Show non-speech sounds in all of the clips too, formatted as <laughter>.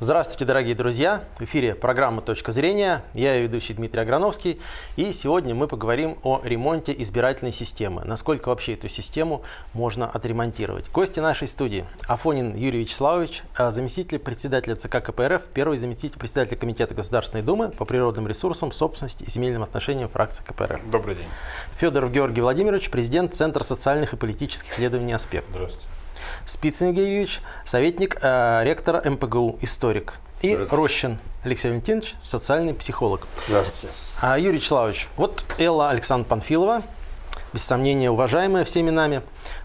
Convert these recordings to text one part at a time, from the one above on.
Здравствуйте, дорогие друзья! В эфире программа «Точка зрения». Я ее ведущий Дмитрий Аграновский. И сегодня мы поговорим о ремонте избирательной системы. Насколько вообще эту систему можно отремонтировать. Гости нашей студии – Афонин Юрий Вячеславович, а заместитель председателя ЦК КПРФ, первый заместитель председателя Комитета Государственной Думы по природным ресурсам, собственности и земельным отношениям фракции КПРФ. Добрый день. Федоров Георгий Владимирович, президент Центра социальных и политических исследований «Аспект». Здравствуйте. Спицын Игоревич, советник, э, ректор МПГУ, историк. И Рощин Алексей Валентинович, социальный психолог. Здравствуйте. А, Юрий Вячеславович, вот Элла Александровна Панфилова, без сомнения уважаемая всеми нами,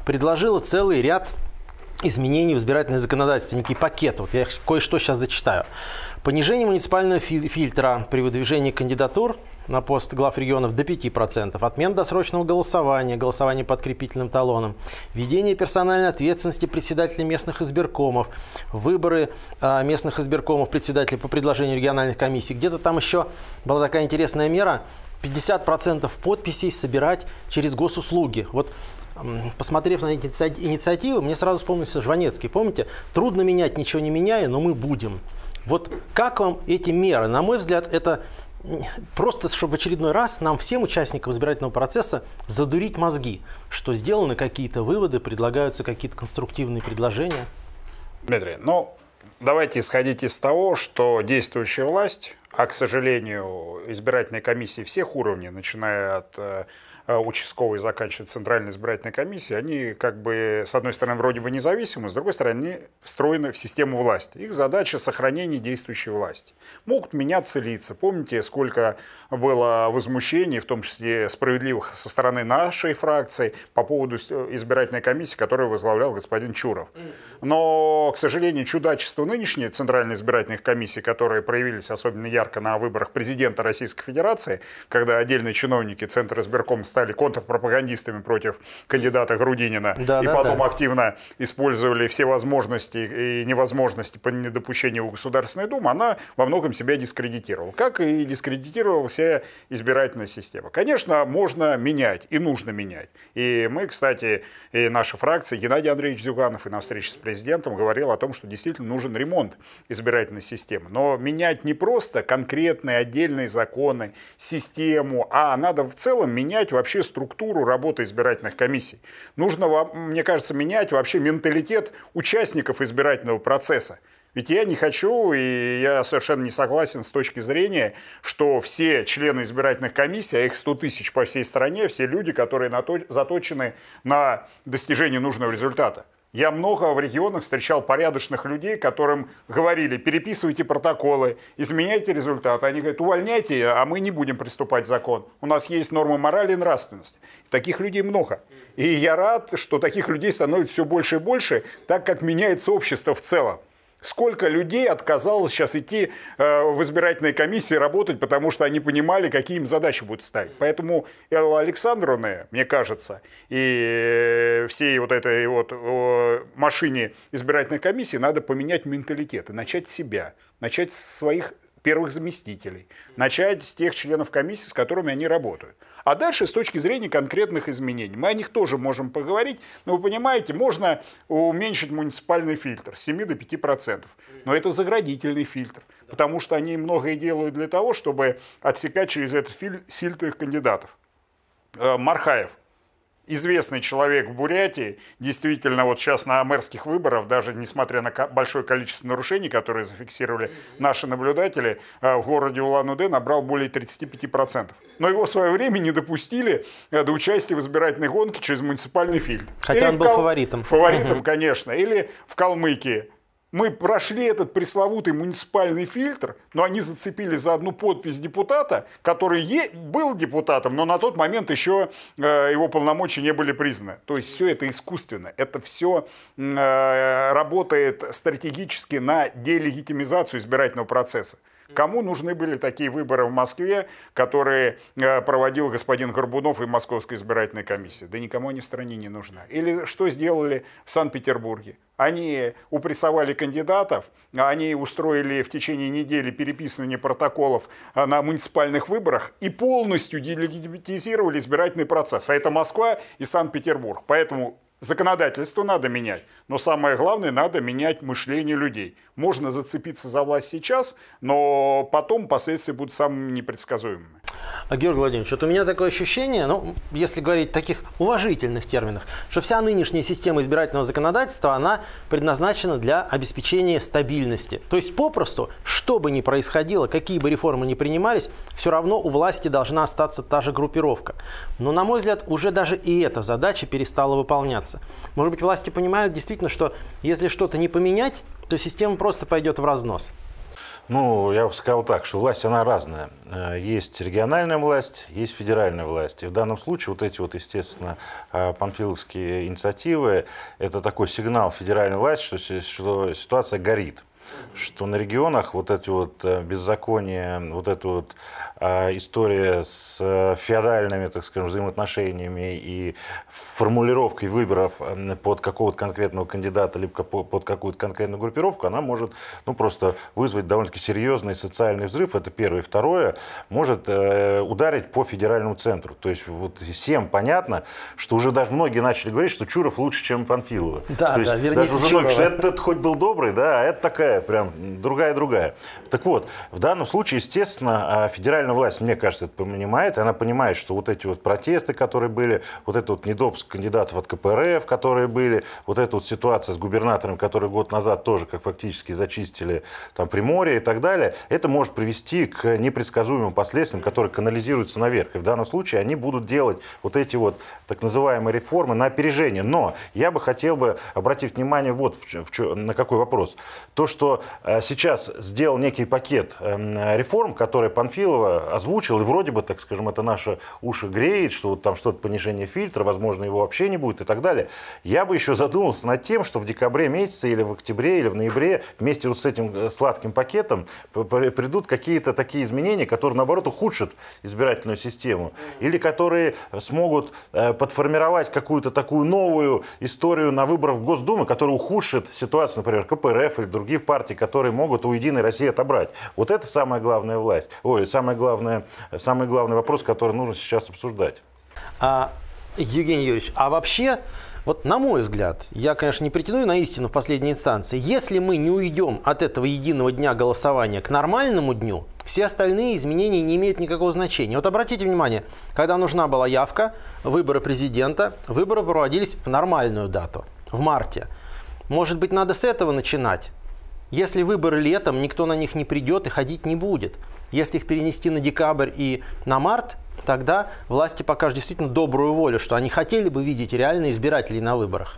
предложила целый ряд изменений в избирательное законодательство, некий пакет. Вот я кое-что сейчас зачитаю. Понижение муниципального фильтра при выдвижении кандидатур – на пост глав регионов до 5%, отмен досрочного голосования, голосование подкрепительным талоном, введение персональной ответственности председателей местных избиркомов, выборы а, местных избиркомов, председателей по предложению региональных комиссий. Где-то там еще была такая интересная мера, 50% подписей собирать через госуслуги. Вот посмотрев на эти инициативы, мне сразу вспомнился Жванецкий. Помните, трудно менять, ничего не меняя, но мы будем. Вот как вам эти меры? На мой взгляд, это просто, чтобы в очередной раз нам всем участникам избирательного процесса задурить мозги, что сделаны какие-то выводы, предлагаются какие-то конструктивные предложения. Дмитрий, ну давайте исходить из того, что действующая власть а, к сожалению, избирательные комиссии всех уровней, начиная от э, э, участковой, заканчивая Центральной избирательной комиссией, они как бы, с одной стороны, вроде бы независимы, с другой стороны, они встроены в систему власти. Их задача – сохранение действующей власти. Могут меняться лица. Помните, сколько было возмущений, в том числе справедливых, со стороны нашей фракции по поводу э, избирательной комиссии, которую возглавлял господин Чуров. Но, к сожалению, чудачество нынешней Центральной избирательной комиссии, которые проявились особенно я ярко на выборах президента Российской Федерации, когда отдельные чиновники Центра избирком стали контрпропагандистами против кандидата Грудинина да, и да, потом да. активно использовали все возможности и невозможности по недопущению Государственной Думы, она во многом себя дискредитировала. Как и дискредитировала вся избирательная система. Конечно, можно менять и нужно менять. И мы, кстати, и наша фракция, Геннадий Андреевич Зюганов и на встрече с президентом говорил о том, что действительно нужен ремонт избирательной системы. Но менять не просто конкретные отдельные законы, систему, а надо в целом менять вообще структуру работы избирательных комиссий. Нужно, мне кажется, менять вообще менталитет участников избирательного процесса. Ведь я не хочу, и я совершенно не согласен с точки зрения, что все члены избирательных комиссий, а их 100 тысяч по всей стране, все люди, которые заточены на достижение нужного результата. Я много в регионах встречал порядочных людей, которым говорили, переписывайте протоколы, изменяйте результаты. Они говорят, увольняйте, а мы не будем приступать к закон. У нас есть нормы морали и нравственности. Таких людей много. И я рад, что таких людей становится все больше и больше, так как меняется общество в целом. Сколько людей отказалось сейчас идти э, в избирательные комиссии работать, потому что они понимали, какие им задачи будут ставить. Поэтому Элла Александровна, мне кажется, и э, всей вот этой вот машине избирательной комиссии надо поменять менталитет и начать себя, начать с своих первых заместителей, начать с тех членов комиссии, с которыми они работают. А дальше, с точки зрения конкретных изменений, мы о них тоже можем поговорить, но вы понимаете, можно уменьшить муниципальный фильтр с 7 до 5%, но это заградительный фильтр, потому что они многое делают для того, чтобы отсекать через этот фильтр кандидатов. Э, Мархаев – известный человек в Бурятии, действительно вот сейчас на мэрских выборах, даже несмотря на большое количество нарушений, которые зафиксировали наши наблюдатели, э, в городе Улан-Удэ набрал более 35%. Но его в свое время не допустили э, до участия в избирательной гонке через муниципальный фильтр. Хотя Или он был Кал... фаворитом. Фаворитом, угу. конечно. Или в Калмыкии мы прошли этот пресловутый муниципальный фильтр, но они зацепили за одну подпись депутата, который был депутатом, но на тот момент еще э, его полномочия не были признаны. То есть все это искусственно, это все э, работает стратегически на делегитимизацию избирательного процесса. Кому нужны были такие выборы в Москве, которые э, проводил господин Горбунов и Московская избирательная комиссия? Да никому они в стране не нужны. Или что сделали в Санкт-Петербурге? Они упрессовали кандидатов, а они устроили в течение недели переписывание протоколов э, на муниципальных выборах и полностью делегитимизировали избирательный процесс. А это Москва и Санкт-Петербург. Поэтому Законодательство надо менять, но самое главное, надо менять мышление людей. Можно зацепиться за власть сейчас, но потом последствия будут самыми непредсказуемыми. А, Георгий Владимирович, вот у меня такое ощущение, ну, если говорить в таких уважительных терминах, что вся нынешняя система избирательного законодательства, она предназначена для обеспечения стабильности. То есть попросту, что бы ни происходило, какие бы реформы ни принимались, все равно у власти должна остаться та же группировка. Но, на мой взгляд, уже даже и эта задача перестала выполняться. Может быть, власти понимают действительно, что если что-то не поменять, то система просто пойдет в разнос. Ну, я бы сказал так, что власть, она разная. Э, есть региональная власть, есть федеральная власть. И в данном случае вот эти вот, естественно, э, панфиловские инициативы, это такой сигнал федеральной власти, что, что ситуация горит что на регионах вот эти вот э, беззакония, вот эта вот э, история с э, феодальными, так скажем, взаимоотношениями и формулировкой выборов под какого-то конкретного кандидата, либо под какую-то конкретную группировку, она может ну, просто вызвать довольно-таки серьезный социальный взрыв, это первое. второе, может ударить по федеральному центру. То есть вот всем понятно, что уже даже многие начали говорить, что Чуров лучше, чем Панфилова. Да, То есть, да, даже уже что Говорят, этот хоть был добрый, да, а это такая прям другая, другая, другая. Так вот, в данном случае, естественно, а, федеральная власть, мне кажется, это понимает, и она понимает, что вот эти вот протесты, которые были, вот этот вот недопуск кандидатов от КПРФ, которые были, вот эта вот ситуация с губернатором, который год назад тоже как фактически зачистили там Приморье и так далее, это может привести к непредсказуемым последствиям, которые канализируются наверх. И в данном случае они будут делать вот эти вот так называемые реформы на опережение. Но я бы хотел бы обратить внимание вот в, в, на какой вопрос. То, что Э, сейчас сделал некий пакет эм, реформ, который Панфилова озвучил, и вроде бы, так скажем, это наши уши греет, что вот там что-то понижение фильтра, возможно, его вообще не будет и так далее. Я бы еще задумался над тем, что в декабре месяце или в октябре или в ноябре вместе вот с этим э, сладким пакетом придут какие-то такие изменения, которые, наоборот, ухудшат избирательную систему, или которые смогут э, подформировать какую-то такую новую историю на выборах в Госдуму, которая ухудшит ситуацию, например, КПРФ или других партий, которые могут у Единой России отобрать. Вот это самая главная власть, ой, самое главное, самый главный вопрос, который нужно сейчас обсуждать. А, Евгений Юрьевич, а вообще, вот на мой взгляд, я, конечно, не претендую на истину в последней инстанции, если мы не уйдем от этого единого дня голосования к нормальному дню, все остальные изменения не имеют никакого значения. Вот обратите внимание, когда нужна была явка, выборы президента, выборы проводились в нормальную дату, в марте. Может быть, надо с этого начинать? Если выборы летом, никто на них не придет и ходить не будет. Если их перенести на декабрь и на март, тогда власти покажут действительно добрую волю, что они хотели бы видеть реальные избирателей на выборах.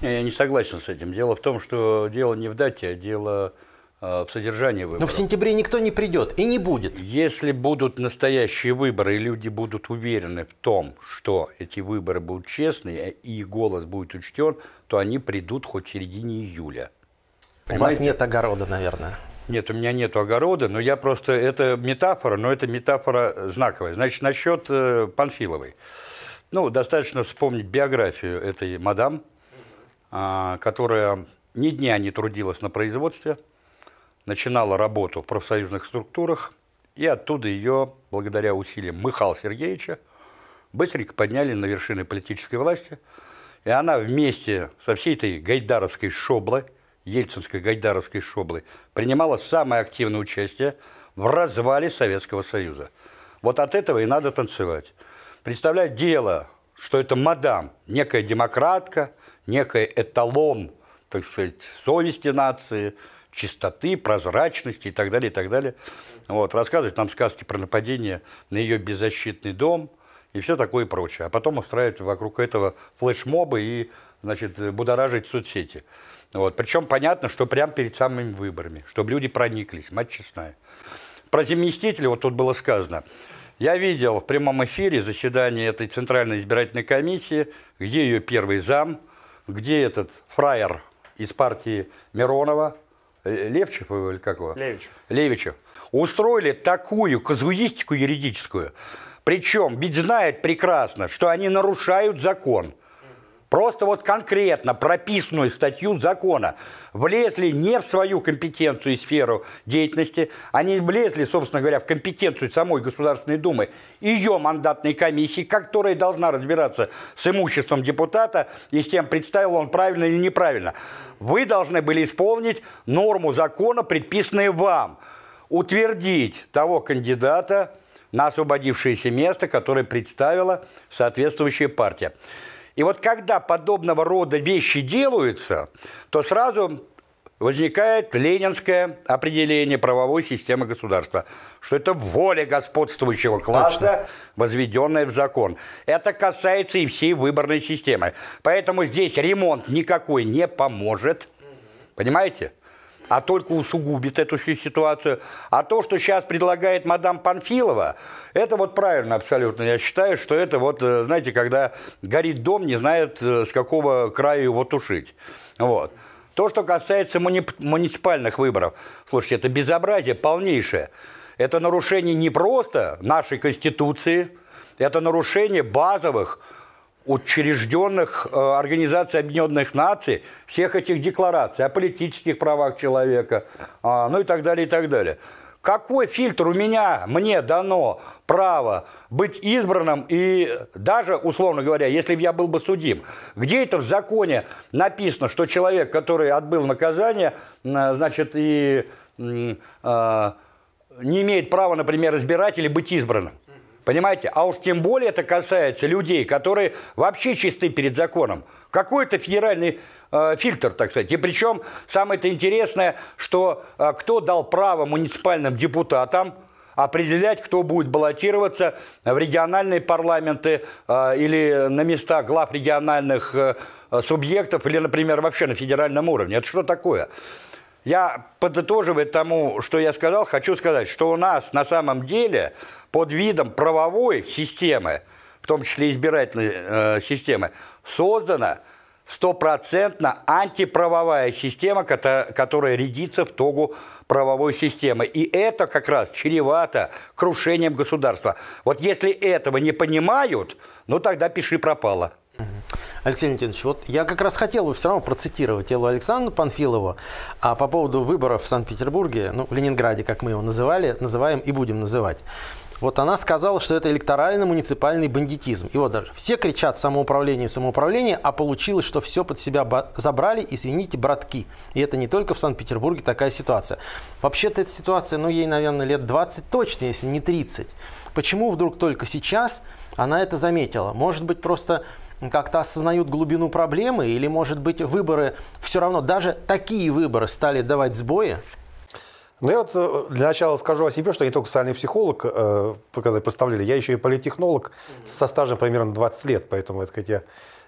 Я не согласен с этим. Дело в том, что дело не в дате, а дело а, в содержании выборов. Но в сентябре никто не придет и не будет. Если будут настоящие выборы, и люди будут уверены в том, что эти выборы будут честные, и голос будет учтен, то они придут хоть в середине июля. Понимаете? У вас нет огорода, наверное. Нет, у меня нет огорода, но я просто... Это метафора, но это метафора знаковая. Значит, насчет э, Панфиловой. Ну, достаточно вспомнить биографию этой мадам, э, которая ни дня не трудилась на производстве, начинала работу в профсоюзных структурах, и оттуда ее, благодаря усилиям Михаила Сергеевича, быстренько подняли на вершины политической власти. И она вместе со всей этой гайдаровской шоблой – Ельцинской, гайдаровской шоблы принимала самое активное участие в развале Советского Союза. Вот от этого и надо танцевать. Представлять дело, что это мадам, некая демократка, некая эталон, так сказать, совести нации, чистоты, прозрачности и так далее, и так далее. Вот, рассказывать нам сказки про нападение на ее беззащитный дом и все такое прочее. А потом устраивать вокруг этого флешмобы и значит, будоражить соцсети. Вот. Причем понятно, что прямо перед самыми выборами, чтобы люди прониклись, мать честная. Про заместителя, вот тут было сказано, я видел в прямом эфире заседание этой Центральной избирательной комиссии, где ее первый зам, где этот фраер из партии Миронова, э, Левчев или как его? Левичев. Левичев. Устроили такую казуистику юридическую, причем ведь знает прекрасно, что они нарушают закон – просто вот конкретно прописанную статью закона, влезли не в свою компетенцию и сферу деятельности, они влезли, собственно говоря, в компетенцию самой Государственной Думы, ее мандатной комиссии, которая должна разбираться с имуществом депутата и с тем, представил он правильно или неправильно. Вы должны были исполнить норму закона, предписанную вам, утвердить того кандидата на освободившееся место, которое представила соответствующая партия. И вот когда подобного рода вещи делаются, то сразу возникает ленинское определение правовой системы государства, что это воля господствующего класса, Точно. возведенная в закон. Это касается и всей выборной системы. Поэтому здесь ремонт никакой не поможет. Понимаете? а только усугубит эту всю ситуацию. А то, что сейчас предлагает мадам Панфилова, это вот правильно абсолютно. Я считаю, что это вот, э, знаете, когда горит дом, не знает, э, с какого края его тушить. Вот. То, что касается муни муниципальных выборов, слушайте, это безобразие полнейшее. Это нарушение не просто нашей Конституции, это нарушение базовых учрежденных э, организаций Объединенных Наций, всех этих деклараций о политических правах человека, а, ну и так далее, и так далее. Какой фильтр у меня, мне дано право быть избранным и даже, условно говоря, если бы я был бы судим, где это в законе написано, что человек, который отбыл наказание, значит, и э, не имеет права, например, избирать или быть избранным? Понимаете? А уж тем более это касается людей, которые вообще чисты перед законом. Какой-то федеральный э, фильтр, так сказать. И причем самое-то интересное, что э, кто дал право муниципальным депутатам определять, кто будет баллотироваться в региональные парламенты э, или на места глав региональных э, субъектов, или, например, вообще на федеральном уровне. Это что такое? Я, подытоживая тому, что я сказал, хочу сказать, что у нас на самом деле под видом правовой системы, в том числе избирательной э, системы, создана стопроцентно антиправовая система, которая рядится в тогу правовой системы. И это как раз чревато крушением государства. Вот если этого не понимают, ну тогда пиши пропало. Алексей Леонидович, вот я как раз хотел бы все равно процитировать Элу Александра Панфилова а по поводу выборов в Санкт-Петербурге, ну, в Ленинграде, как мы его называли, называем и будем называть. Вот она сказала, что это электорально-муниципальный бандитизм. И вот даже все кричат самоуправление, самоуправление, а получилось, что все под себя забрали, извините, братки. И это не только в Санкт-Петербурге такая ситуация. Вообще-то эта ситуация, ну, ей, наверное, лет 20 точно, если не 30. Почему вдруг только сейчас она это заметила? Может быть, просто как-то осознают глубину проблемы? Или, может быть, выборы все равно, даже такие выборы стали давать сбои? Ну, я вот э, для начала скажу о себе, что я не только социальный психолог, э, когда представляли, я еще и политтехнолог со стажем примерно 20 лет, поэтому, так сказать, я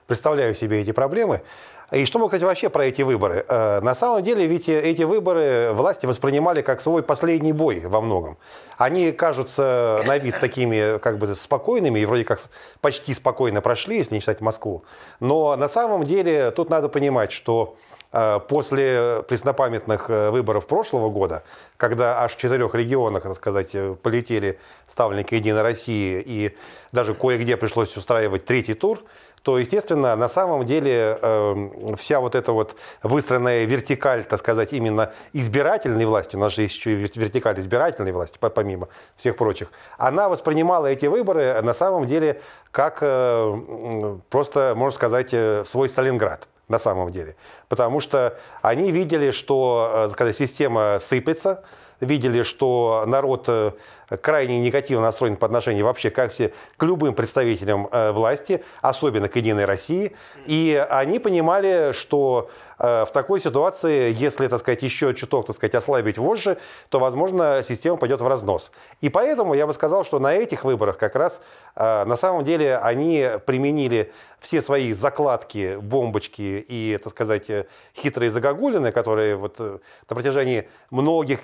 представляю себе эти проблемы. И что мы сказать вообще про эти выборы? Э, на самом деле, ведь эти выборы власти воспринимали как свой последний бой во многом. Они кажутся на вид такими как бы спокойными и вроде как почти спокойно прошли, если не считать Москву. Но на самом деле тут надо понимать, что э, после преснопамятных э, выборов прошлого года, когда аж в четырех регионах, так сказать, полетели ставленники «Единой России» и даже кое-где пришлось устраивать третий тур, то, естественно, на самом деле э, вся вот эта вот выстроенная вертикаль, так сказать, именно избирательной власти, у нас же есть еще и вертикаль избирательной власти, помимо всех прочих, она воспринимала эти выборы на самом деле как э, просто, можно сказать, э, свой Сталинград на самом деле. Потому что они видели, что э, когда система сыпется, видели, что народ э, крайне негативно настроен по отношению вообще как все, к любым представителям э, власти, особенно к Единой России. И они понимали, что э, в такой ситуации, если, так сказать, еще чуток, так сказать, ослабить вожжи, то, возможно, система пойдет в разнос. И поэтому я бы сказал, что на этих выборах как раз э, на самом деле они применили все свои закладки, бомбочки и, так сказать, хитрые загогулины, которые вот на протяжении многих,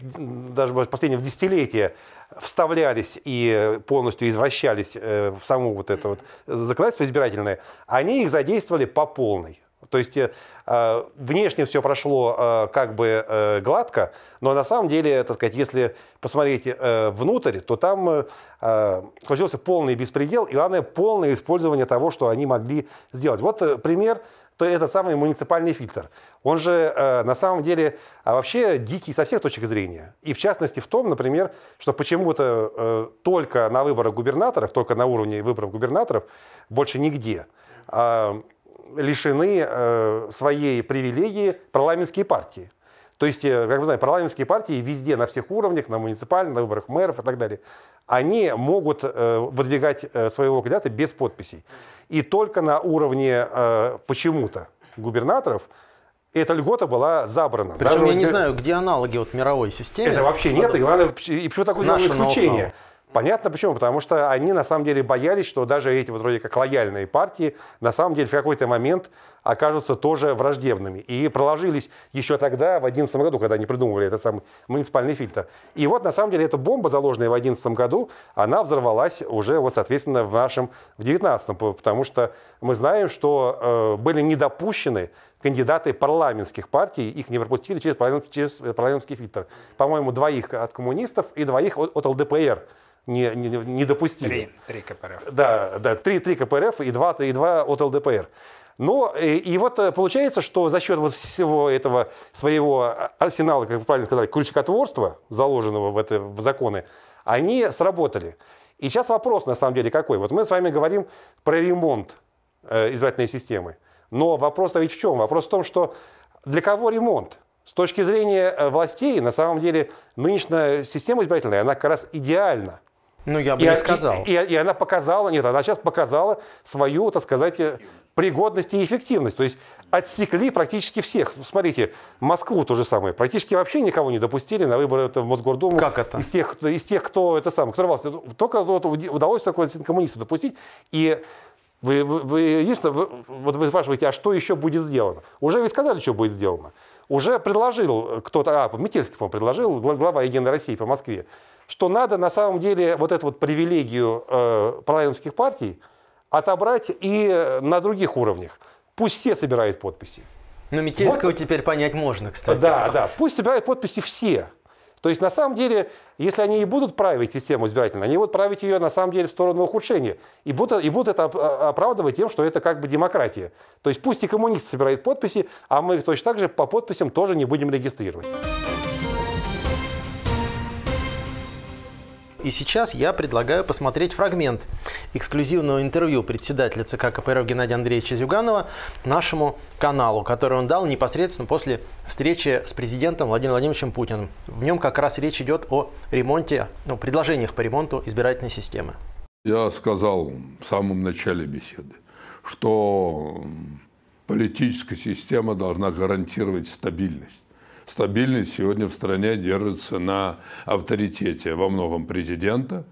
даже последнего десятилетия вставлялись и полностью извращались э, в саму вот это вот законодательство избирательное, они их задействовали по полной. То есть э, э внешне все прошло э, как бы э, гладко, но на самом деле, так сказать, если посмотреть э, внутрь, то там э, случился полный беспредел и, главное, полное использование того, что они могли сделать. Вот э, пример то этот самый муниципальный фильтр. Он же э, на самом деле а вообще дикий со всех точек зрения. И в частности в том, например, что почему-то э, только на выборах губернаторов, только на уровне выборов губернаторов, больше нигде э, лишены э, своей привилегии парламентские партии. То есть, э, как вы знаете, парламентские партии везде, на всех уровнях, на муниципальных, на выборах мэров и так далее, они могут э, выдвигать э, своего кандидата без подписей. И только на уровне почему-то губернаторов эта льгота была забрана. Причем Даже я не знаю, где аналоги вот мировой системы. Это вообще нет, и, главное, и почему такое исключение? ноу Понятно почему, потому что они на самом деле боялись, что даже эти вот вроде как лояльные партии на самом деле в какой-то момент окажутся тоже враждебными. И проложились еще тогда, в 2011 году, когда они придумывали этот самый муниципальный фильтр. И вот на самом деле эта бомба, заложенная в 2011 году, она взорвалась уже вот соответственно в нашем, в 2019, потому что мы знаем, что э, были недопущены кандидаты парламентских партий, их не пропустили через, парламент, через парламентский фильтр. По-моему, двоих от коммунистов и двоих от, от ЛДПР не, не, не допустили. Три, три КПРФ. Да, да, три, три КПРФ и два, и два от ЛДПР. Но ну, и, и вот э, получается, что за счет вот всего этого своего а, арсенала, как вы правильно сказали, крючкотворства, заложенного в, это, в законы, они сработали. И сейчас вопрос, на самом деле, какой? Вот мы с вами говорим про ремонт э, избирательной системы. Но вопрос-то ведь в чем? Вопрос в том, что для кого ремонт? С точки зрения э, властей, на самом деле, нынешняя система избирательная, она как раз идеальна. Ну, я бы и, не сказал. И, и, и она показала, нет, она сейчас показала свою, так сказать, э, пригодность и эффективность. То есть отсекли практически всех. Ну, смотрите, Москву то же самое. Практически вообще никого не допустили на выборы это в Мосгордуму. Как это? Из тех, из тех кто это самое, кто рвался. Ну, только вот удалось такого коммуниста допустить. И вы, вы, вы, единственное, вы, вот вы спрашиваете, а что еще будет сделано? Уже вы сказали, что будет сделано уже предложил э, кто-то, а, Метельский, по предложил, глава Единой России по Москве, что надо на самом деле вот эту вот привилегию э, парламентских партий отобрать и э, на других уровнях. Пусть все собирают подписи. Но ну, Метельского вот. теперь понять можно, кстати. Да, да, пусть собирают подписи все. То есть, на самом деле, если они и будут править систему избирательную, они будут править ее, на самом деле, в сторону ухудшения. И будут, и будут это а, оправдывать тем, что это как бы демократия. То есть, пусть и коммунисты собирают подписи, а мы их точно так же по подписям тоже не будем регистрировать. И сейчас я предлагаю посмотреть фрагмент эксклюзивного интервью председателя ЦК КПРФ Геннадия Андреевича Зюганова нашему каналу, который он дал непосредственно после встречи с президентом Владимиром Владимировичем Путиным. В нем как раз речь идет о ремонте, о ну, предложениях по ремонту избирательной системы. Я сказал в самом начале беседы, что политическая система должна гарантировать стабильность стабильность сегодня в стране держится на авторитете во многом президента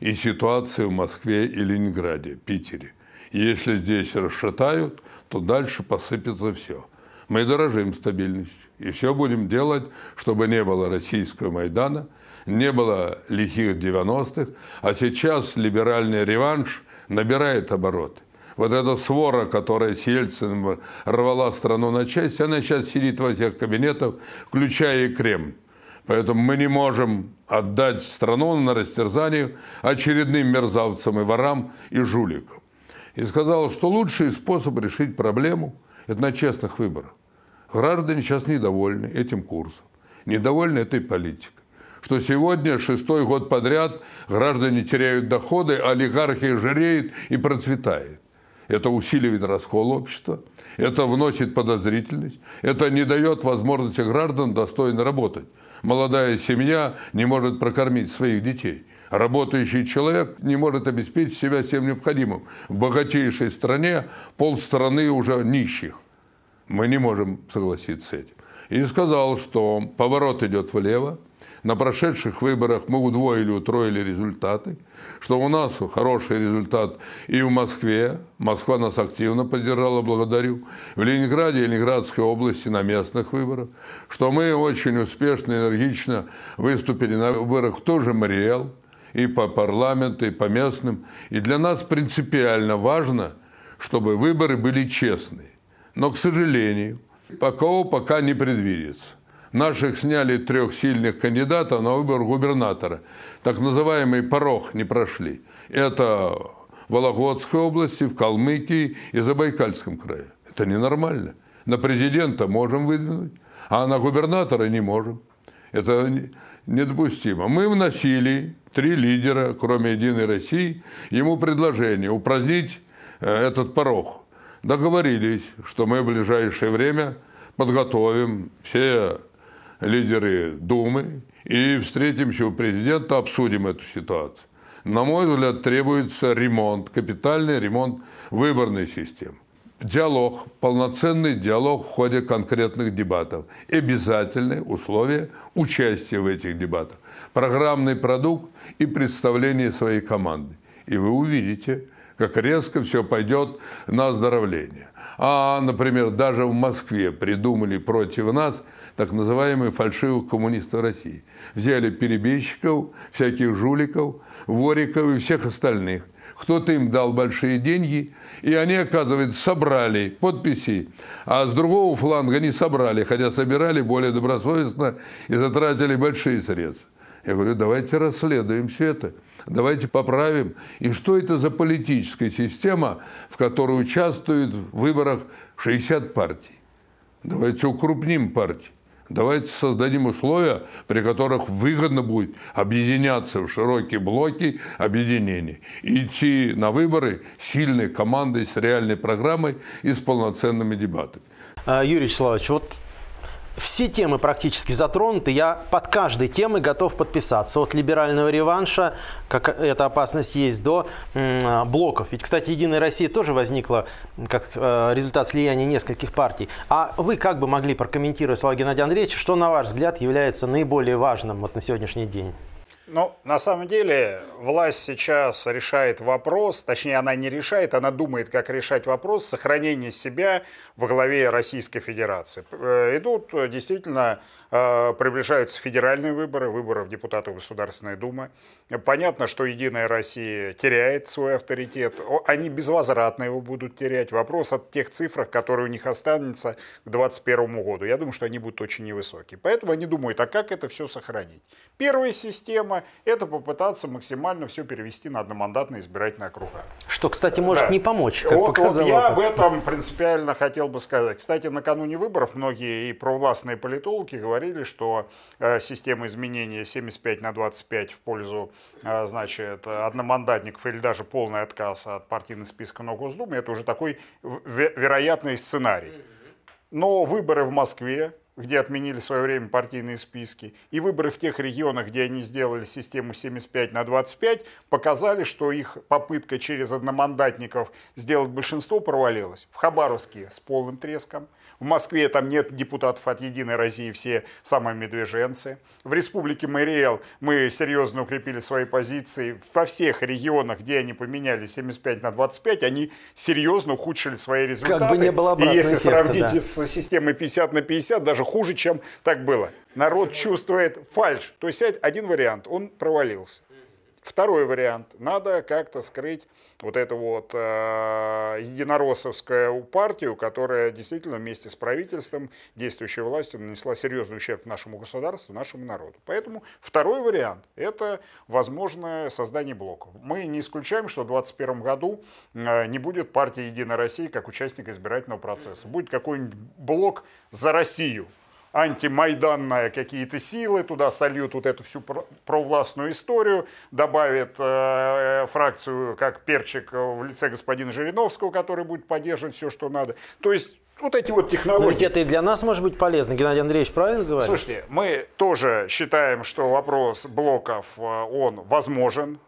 и ситуации в Москве и Ленинграде, Питере. Если здесь расшатают, то дальше посыпется все. Мы дорожим стабильностью. И все будем делать, чтобы не было российского Майдана, не было лихих 90-х. А сейчас либеральный реванш набирает обороты. Вот эта свора, которая с Ельциным рвала страну на части, она сейчас сидит во всех кабинетах, включая и Кремль. Поэтому мы не можем отдать страну на растерзание очередным мерзавцам и ворам и жуликам. И сказал, что лучший способ решить проблему – это на честных выборах. Граждане сейчас недовольны этим курсом, недовольны этой политикой. Что сегодня шестой год подряд граждане теряют доходы, олигархия жиреет и процветает это усиливает раскол общества, это вносит подозрительность, это не дает возможности граждан достойно работать. Молодая семья не может прокормить своих детей. Работающий человек не может обеспечить себя всем необходимым. В богатейшей стране полстраны уже нищих. Мы не можем согласиться с этим. И сказал, что поворот идет влево, на прошедших выборах мы удвоили, утроили результаты, что у нас хороший результат и в Москве, Москва нас активно поддержала, благодарю, в Ленинграде и Ленинградской области на местных выборах, что мы очень успешно, энергично выступили на выборах тоже Мариэл, и по парламенту, и по местным. И для нас принципиально важно, чтобы выборы были честные. Но, к сожалению, такого пока не предвидится наших сняли трех сильных кандидатов на выбор губернатора. Так называемый порог не прошли. Это в Вологодской области, в Калмыкии и Забайкальском крае. Это ненормально. На президента можем выдвинуть, а на губернатора не можем. Это недопустимо. Мы вносили три лидера, кроме «Единой России», ему предложение упразднить э, этот порог. Договорились, что мы в ближайшее время подготовим все лидеры Думы и встретимся у президента, обсудим эту ситуацию. На мой взгляд, требуется ремонт, капитальный ремонт выборной системы. Диалог, полноценный диалог в ходе конкретных дебатов. Обязательное условие участия в этих дебатах. Программный продукт и представление своей команды. И вы увидите, как резко все пойдет на оздоровление. А, например, даже в Москве придумали против нас – так называемые фальшивых коммунистов России. Взяли перебежчиков, всяких жуликов, вориков и всех остальных. Кто-то им дал большие деньги, и они, оказывается, собрали подписи, а с другого фланга не собрали, хотя собирали более добросовестно и затратили большие средства. Я говорю, давайте расследуем все это, давайте поправим. И что это за политическая система, в которой участвует в выборах 60 партий? Давайте укрупним партии. Давайте создадим условия, при которых выгодно будет объединяться в широкие блоки объединений. Идти на выборы сильной командой с реальной программой и с полноценными дебатами. А, Юрий Вячеславович, вот все темы практически затронуты. Я под каждой темой готов подписаться. От либерального реванша, как эта опасность есть, до а, блоков. Ведь, кстати, «Единая Россия» тоже возникла как э, результат слияния нескольких партий. А вы как бы могли прокомментировать слова Геннадия Андреевича, что, на ваш взгляд, является наиболее важным вот на сегодняшний день? Ну, на самом деле, власть сейчас решает вопрос, точнее, она не решает, она думает, как решать вопрос сохранения себя в главе Российской Федерации. Э, идут, э, действительно, э, приближаются федеральные выборы, выборы в депутаты Государственной Думы. Понятно, что «Единая Россия» теряет свой авторитет, они безвозвратно его будут терять. Вопрос от тех цифрах, которые у них останутся к 2021 году. Я думаю, что они будут очень невысокие. Поэтому они думают, а как это все сохранить? Первая система проблемы, это попытаться максимально все перевести на одномандатные избирательные округа. Что, кстати, может да. не помочь, как вот, вот я опыт. об этом принципиально хотел бы сказать. Кстати, накануне выборов многие и провластные политологи говорили, что э, система изменения 75 на 25 в пользу э, значит, одномандатников или даже полный отказ от партийных списков на Госдуме, это уже такой вероятный сценарий. Но выборы в Москве где отменили в свое время партийные списки, и выборы в тех регионах, где они сделали систему 75 на 25, показали, что их попытка через одномандатников сделать большинство провалилась. В Хабаровске с полным треском – в Москве там нет депутатов от «Единой России», все самые медвеженцы. В республике Мэриэл мы серьезно укрепили свои позиции. Во всех регионах, где они поменяли 75 на 25, они серьезно ухудшили свои результаты. Как бы не было И если эффекта, сравнить да. с системой 50 на 50, даже хуже, чем так было. Народ чувствует фальш. То есть один вариант, он провалился. Второй вариант. Надо как-то скрыть вот эту вот э, единороссовскую партию, которая действительно вместе с правительством, действующей властью нанесла серьезный ущерб нашему государству, нашему народу. Поэтому второй вариант – это, возможное создание блоков. Мы не исключаем, что в 2021 году э, не будет партии «Единая Россия» как участника избирательного процесса. Будет какой-нибудь блок «За Россию», антимайданные какие-то силы, туда сольют вот эту всю провластную историю, добавят э, э, фракцию как перчик в лице господина Жириновского, который будет поддерживать все, что надо. То есть вот эти вот технологии. Но ну, это и для нас может быть полезно. Геннадий Андреевич правильно говорит? Слушайте, мы тоже считаем, что вопрос блоков, э, он возможен.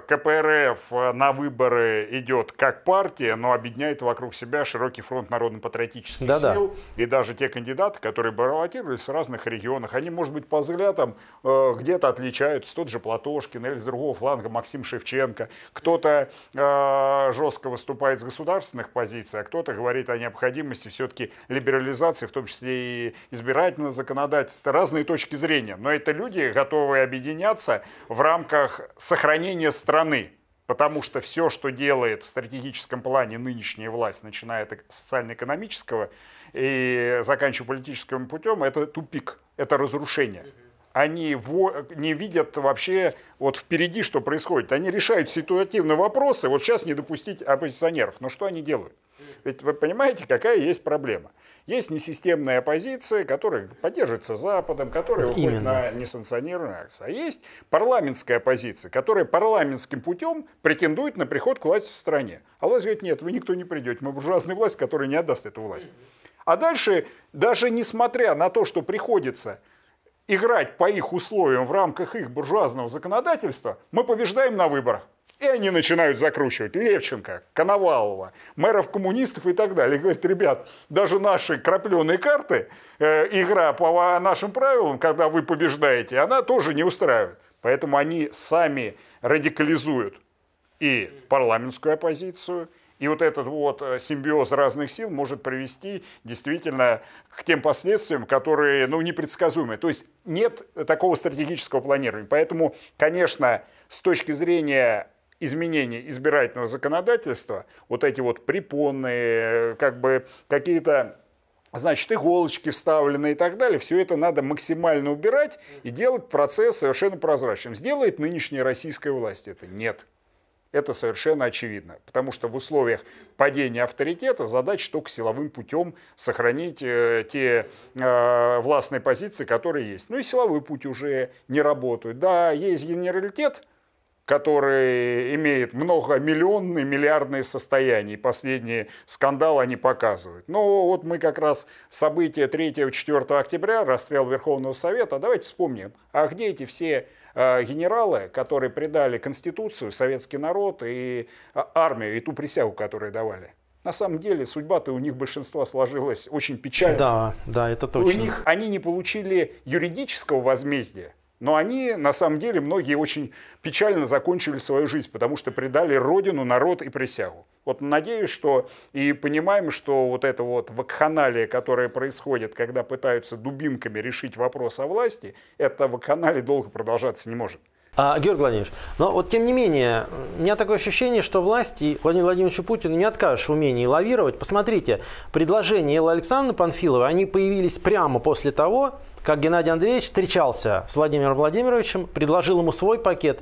КПРФ э, на выборы идет как партия, но объединяет вокруг себя широкий фронт народно-патриотических да -да. сил. И даже те кандидаты, которые баллотировались в разных регионах, они, может быть, по взглядам э, где-то отличаются. Тот же Платошкин или с другого фланга Максим Шевченко. Кто-то э, жестко выступает с государственных позиций, а кто-то говорит о необходимости все-таки либерализации, в том числе и избирательного законодательства. Разные точки зрения. Но это люди, готовые объединяться в рамках сохранения страны, потому что все, что делает в стратегическом плане нынешняя власть, начиная от социально-экономического и заканчивая политическим путем, это тупик, это разрушение. Они не видят вообще вот впереди, что происходит. Они решают ситуативно вопросы, вот сейчас не допустить оппозиционеров. Но что они делают? Ведь вы понимаете, какая есть проблема. Есть несистемная оппозиция, которая поддерживается Западом, которая Именно. на несанкционированные акции. А есть парламентская оппозиция, которая парламентским путем претендует на приход к власти в стране. А власть говорит, нет, вы никто не придете. Мы буржуазная власть, которая не отдаст эту власть. А дальше, даже несмотря на то, что приходится играть по их условиям в рамках их буржуазного законодательства, мы побеждаем на выборах. И они начинают закручивать Левченко, Коновалова, мэров коммунистов и так далее. И говорят, ребят, даже наши крапленые карты, э, игра по нашим правилам, когда вы побеждаете, она тоже не устраивает. Поэтому они сами радикализуют и парламентскую оппозицию, и вот этот вот э, симбиоз разных сил может привести действительно к тем последствиям, которые ну, непредсказуемы. То есть нет такого стратегического планирования. Поэтому, конечно, с точки зрения изменения избирательного законодательства, вот эти вот препонные, как бы какие-то значит, иголочки вставлены и так далее, все это надо максимально убирать и делать процесс совершенно прозрачным. Сделает нынешняя российская власть это? Нет. Это совершенно очевидно, потому что в условиях падения авторитета задача только силовым путем сохранить э, те э, властные позиции, которые есть. Ну и силовой путь уже не работает. Да, есть генералитет, который имеет многомиллионные, миллиардные состояния. И последний скандал они показывают. Но вот мы как раз события 3-4 октября, расстрел Верховного Совета. Давайте вспомним, а где эти все э, генералы, которые предали Конституцию, советский народ и э, армию, и ту присягу, которую давали? На самом деле судьба-то у них большинства сложилась очень печально. Да, да, это точно. У них они не получили юридического возмездия, но они, на самом деле, многие очень печально закончили свою жизнь, потому что предали родину, народ и присягу. Вот надеюсь, что и понимаем, что вот это вот вакханалия, которая происходит, когда пытаются дубинками решить вопрос о власти, это вакханалия долго продолжаться не может. А, Георгий Владимирович, но вот тем не менее, у меня такое ощущение, что власти Владимир Владимировичу Путину не откажешь в умении лавировать. Посмотрите, предложения Эллы Александровны Панфиловой, они появились прямо после того, как Геннадий Андреевич встречался с Владимиром Владимировичем, предложил ему свой пакет.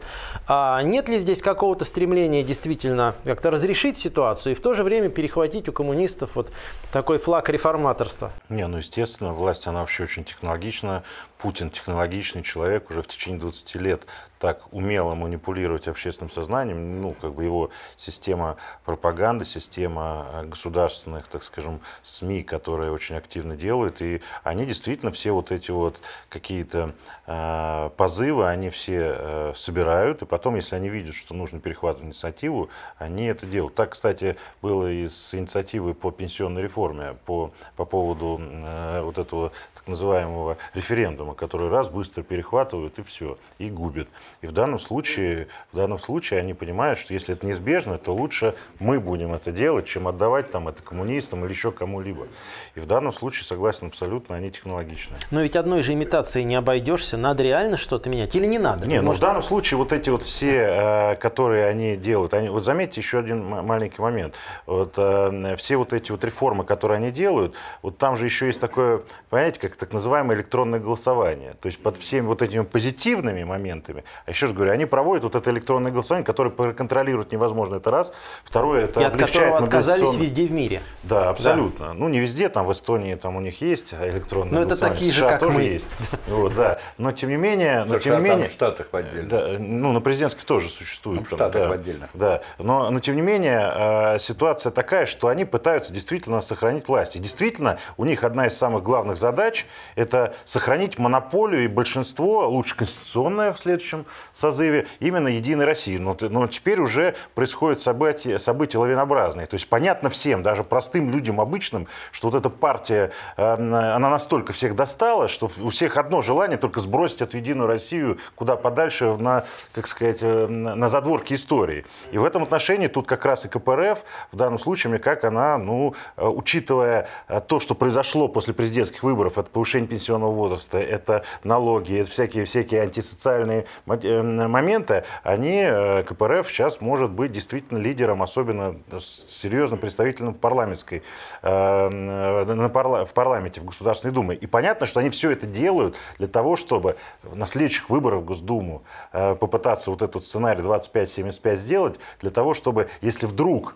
А нет ли здесь какого-то стремления действительно как-то разрешить ситуацию и в то же время перехватить у коммунистов вот такой флаг реформаторства? Не, ну естественно, власть она вообще очень технологична. Путин технологичный человек уже в течение 20 лет так умело манипулировать общественным сознанием, ну, как бы его система пропаганды, система э, государственных, так скажем, СМИ, которые очень активно делают, и они действительно все вот эти вот какие-то э, позывы, они все э, собирают, и потом, если они видят, что нужно перехватывать инициативу, они это делают. Так, кстати, было и с инициативой по пенсионной реформе, по, по поводу э, вот этого так называемого референдума, который раз быстро перехватывают и все, и губят. И в данном случае, в данном случае они понимают, что если это неизбежно, то лучше мы будем это делать, чем отдавать там это коммунистам или еще кому-либо. И в данном случае, согласен абсолютно, они технологичны. Но ведь одной же имитации не обойдешься. Надо реально что-то менять или не надо? Нет, ну, в данном случае вот эти вот все, э, которые они делают, они, вот заметьте еще один маленький момент. Вот, э, все вот эти вот реформы, которые они делают, вот там же еще есть такое, понимаете, как так называемое электронное голосование. То есть под всеми вот этими позитивными моментами а еще раз говорю, они проводят вот это электронное голосование, которое проконтролировать невозможно. Это раз. Второе, это и облегчает от отказались везде в мире. Да, абсолютно. Да. Ну, не везде, там в Эстонии там у них есть электронное Но ну, голосование. это такие США же, как тоже мы. есть. Вот, да. Но тем не менее... Но тем не а менее... в Штатах отдельно. Да, ну, на президентских тоже существует. Ну, там, в Штатах да, отдельно. Да. Но, но тем не менее, а, ситуация такая, что они пытаются действительно сохранить власть. И действительно, у них одна из самых главных задач – это сохранить монополию и большинство, лучше конституционное в следующем созыве именно «Единой России». Но, но теперь уже происходят события, события лавинообразные. То есть понятно всем, даже простым людям обычным, что вот эта партия, э, она настолько всех достала, что у всех одно желание только сбросить эту «Единую Россию» куда подальше на, как сказать, э, на задворки истории. И в этом отношении тут как раз и КПРФ в данном случае, как она, ну, э, учитывая то, что произошло после президентских выборов, это повышение пенсионного возраста, это налоги, это всякие, всякие антисоциальные моменты, Э, моменты, они, э, КПРФ сейчас может быть действительно лидером, особенно серьезным представителем в парламентской, э, в парламенте, в Государственной Думе. И понятно, что они все это делают для того, чтобы на следующих выборах в Госдуму попытаться вот этот сценарий 25-75 сделать, для того, чтобы, если вдруг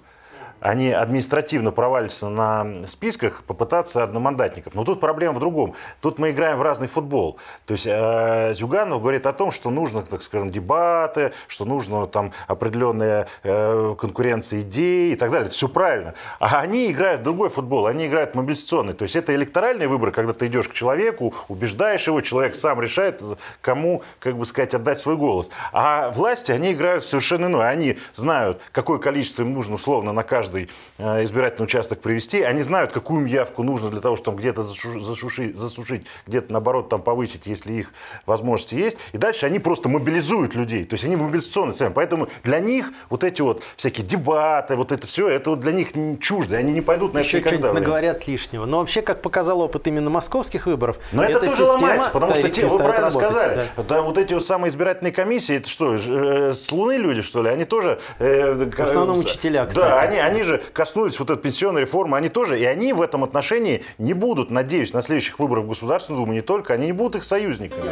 они административно провалятся на списках, попытаться одномандатников. Но тут проблема в другом. Тут мы играем в разный футбол. То есть э, Зюганов говорит о том, что нужно, так скажем, дебаты, что нужно там определенная э, конкуренция идей и так далее. Это все правильно. А они играют в другой футбол, они играют мобилизационный. То есть это электоральный выбор, когда ты идешь к человеку, убеждаешь его, человек сам решает, кому, как бы сказать, отдать свой голос. А власти, они играют совершенно иное. Они знают, какое количество им нужно условно на каждый каждый э, избирательный участок привести. Они знают, какую им явку нужно для того, чтобы где-то засушить, засушить где-то, наоборот, там повысить, если их возможности есть. И дальше они просто мобилизуют людей. То есть они мобилизационные сами. Поэтому для них вот эти вот всякие дебаты, вот это все, это вот для них чуждо. Они не пойдут на Еще это никогда. наговорят лишнего. Но вообще, как показал опыт именно московских выборов, Но это тоже система, ломается, потому что те, вы правильно работать, сказали, да. да, вот эти вот самые избирательные комиссии, это что, э, с Луны люди, что ли? Они тоже... Э, в основном э, учителя, кстати. Да, они, они они же коснулись вот этой пенсионной реформы, они тоже, и они в этом отношении не будут, надеюсь, на следующих выборах в Государственную Думу не только, они не будут их союзниками.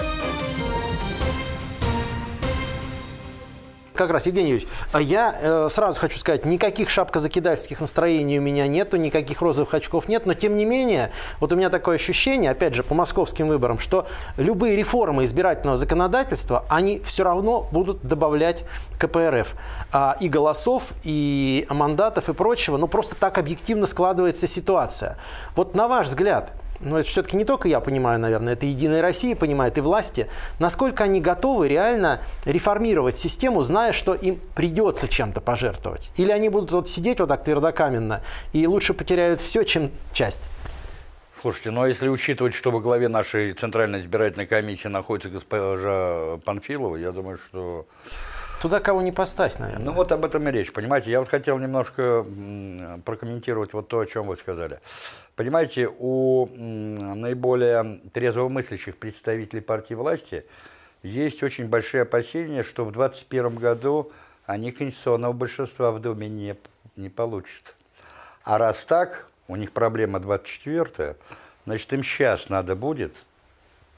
Как раз, Евгений Юрьевич, а я э, сразу хочу сказать, никаких шапкозакидальских настроений у меня нету, никаких розовых очков нет, но тем не менее, вот у меня такое ощущение, опять же, по московским выборам, что любые реформы избирательного законодательства, они все равно будут добавлять КПРФ а, и голосов, и мандатов, и прочего, но ну, просто так объективно складывается ситуация. Вот на ваш взгляд, но ну, это все-таки не только я понимаю, наверное, это Единая Россия понимает и власти, насколько они готовы реально реформировать систему, зная, что им придется чем-то пожертвовать. Или они будут вот сидеть вот так твердокаменно и лучше потеряют все, чем часть. Слушайте, ну а если учитывать, что во главе нашей Центральной избирательной комиссии находится госпожа Панфилова, я думаю, что Туда кого не поставь, наверное. Ну вот об этом и речь, понимаете. Я вот хотел немножко прокомментировать вот то, о чем вы сказали. Понимаете, у наиболее трезвомыслящих представителей партии власти есть очень большие опасения, что в 2021 году они конституционного большинства в Думе не, не получат. А раз так, у них проблема 24 значит, им сейчас надо будет,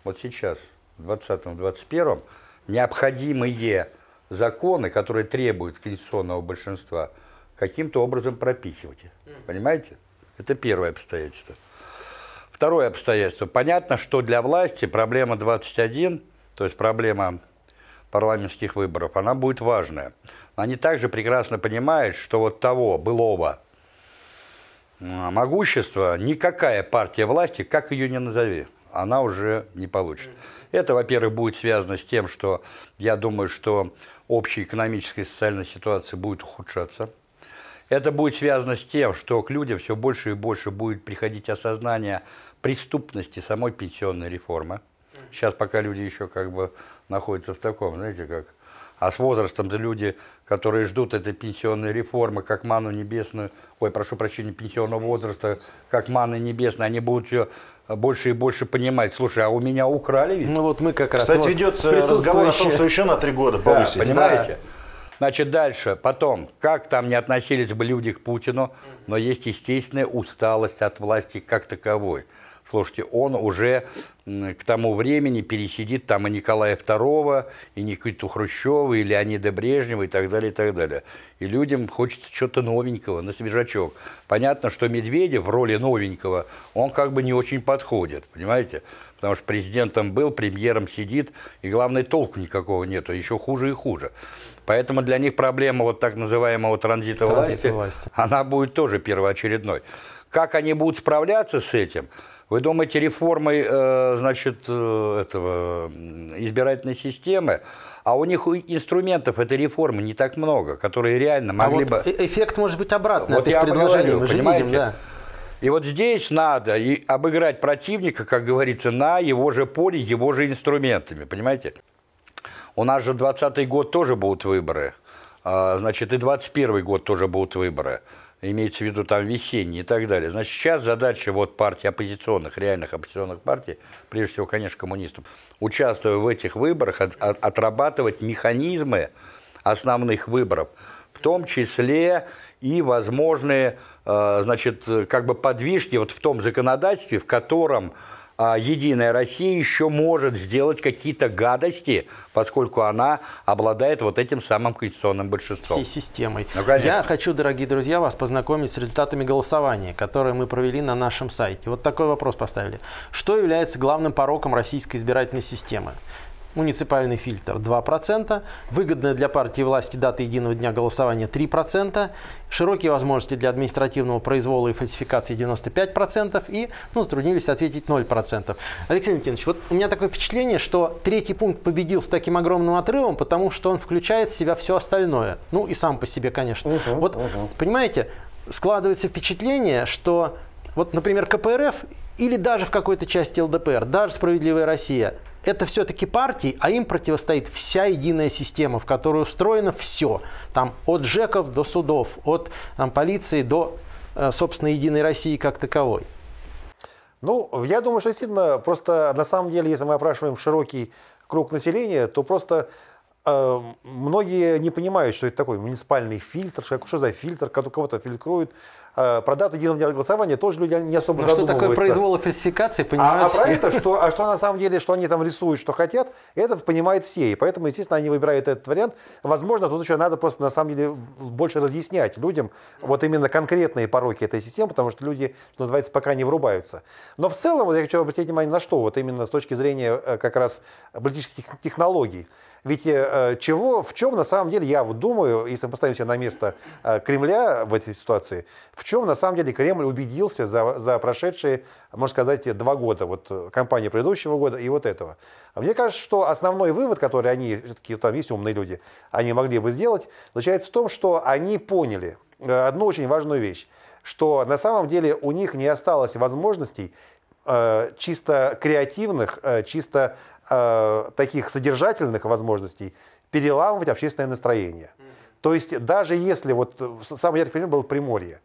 вот сейчас, в 20-21, необходимые законы, которые требуют конституционного большинства, каким-то образом пропихивать. Понимаете? Это первое обстоятельство. Второе обстоятельство. Понятно, что для власти проблема 21, то есть проблема парламентских выборов, она будет важная. Они также прекрасно понимают, что вот того былого могущества никакая партия власти, как ее ни назови, она уже не получит. Это, во-первых, будет связано с тем, что я думаю, что общая экономическая и социальная ситуация будет ухудшаться. Это будет связано с тем, что к людям все больше и больше будет приходить осознание преступности самой пенсионной реформы. Сейчас пока люди еще как бы находятся в таком, знаете, как... А с возрастом-то люди, которые ждут этой пенсионной реформы, как ману небесную, ой, прошу прощения, пенсионного возраста, как маны небесной, они будут ее больше и больше понимать, слушай, а у меня украли ведь? Ну вот мы как раз. Кстати, вот ведется разговор о том, что еще на три года повысить. Да, понимаете? Да. Значит, дальше, потом, как там не относились бы люди к Путину, но есть естественная усталость от власти как таковой. Слушайте, он уже к тому времени пересидит там и Николая II, и Никиту Хрущева, и Леонида Брежнева, и так далее, и так далее. И людям хочется чего-то новенького, на свежачок. Понятно, что Медведев в роли новенького, он как бы не очень подходит, понимаете? Потому что президентом был, премьером сидит, и главное, толку никакого нету, еще хуже и хуже. Поэтому для них проблема вот так называемого транзита, транзита власти, власти, она будет тоже первоочередной. Как они будут справляться с этим – вы думаете, реформой, э, значит, э, этого избирательной системы, а у них инструментов этой реформы не так много, которые реально а могли а вот бы... Э, эффект может быть обратный вот от их предложений, мы понимаете? Видим, да. И вот здесь надо и обыграть противника, как говорится, на его же поле, его же инструментами, понимаете? У нас же 20 год тоже будут выборы, а, значит, и 21 год тоже будут выборы имеется в виду там весенние и так далее. Значит, сейчас задача вот партий оппозиционных, реальных оппозиционных партий, прежде всего, конечно, коммунистов, участвуя в этих выборах, от, от, отрабатывать механизмы основных выборов, в том числе и возможные, э, значит, э, как бы подвижки вот в том законодательстве, в котором а, Единая Россия еще может сделать какие-то гадости, поскольку она обладает вот этим самым конституционным большинством. Всей системой. Ну, Я хочу, дорогие друзья, вас познакомить с результатами голосования, которые мы провели на нашем сайте. Вот такой вопрос поставили. Что является главным пороком российской избирательной системы? муниципальный фильтр 2%, выгодная для партии власти дата единого дня голосования 3%, широкие возможности для административного произвола и фальсификации 95% и ну, затруднились ответить 0%. Алексей Никитич, вот у меня такое впечатление, что третий пункт победил с таким огромным отрывом, потому что он включает в себя все остальное. Ну и сам по себе, конечно. Угу, вот, угу. понимаете, складывается впечатление, что вот, например, КПРФ или даже в какой-то части ЛДПР, даже «Справедливая Россия» это все-таки партии, а им противостоит вся единая система, в которую устроено все. Там от ЖЭКов до судов, от там, полиции до, э, собственно, Единой России как таковой. Ну, я думаю, что действительно, просто на самом деле, если мы опрашиваем широкий круг населения, то просто а, многие не понимают, что это такое муниципальный фильтр, что за фильтр, когда кого-то фильтруют. А, про дату единого голосования тоже люди не особо Но ну, что такое произвол и понимают а, все. а про это, что, а что на самом деле, что они там рисуют, что хотят, это понимают все. И поэтому, естественно, они выбирают этот вариант. Возможно, тут еще надо просто, на самом деле, больше разъяснять людям вот именно конкретные пороки этой системы, потому что люди, что называется, пока не врубаются. Но в целом, вот я хочу обратить внимание на что, вот именно с точки зрения э, как раз политических технологий. Ведь э, Э, чего, в чем на самом деле, я вот думаю, если мы поставим себя на место э, Кремля в этой ситуации, в чем на самом деле Кремль убедился за, за прошедшие, можно сказать, два года, вот э, кампания предыдущего года и вот этого. Мне кажется, что основной вывод, который они, все-таки там есть умные люди, они могли бы сделать, заключается в том, что они поняли одну очень важную вещь, что на самом деле у них не осталось возможностей чисто креативных, чисто Э, таких содержательных возможностей переламывать общественное настроение. То есть даже если, вот самый яркий пример был Приморье,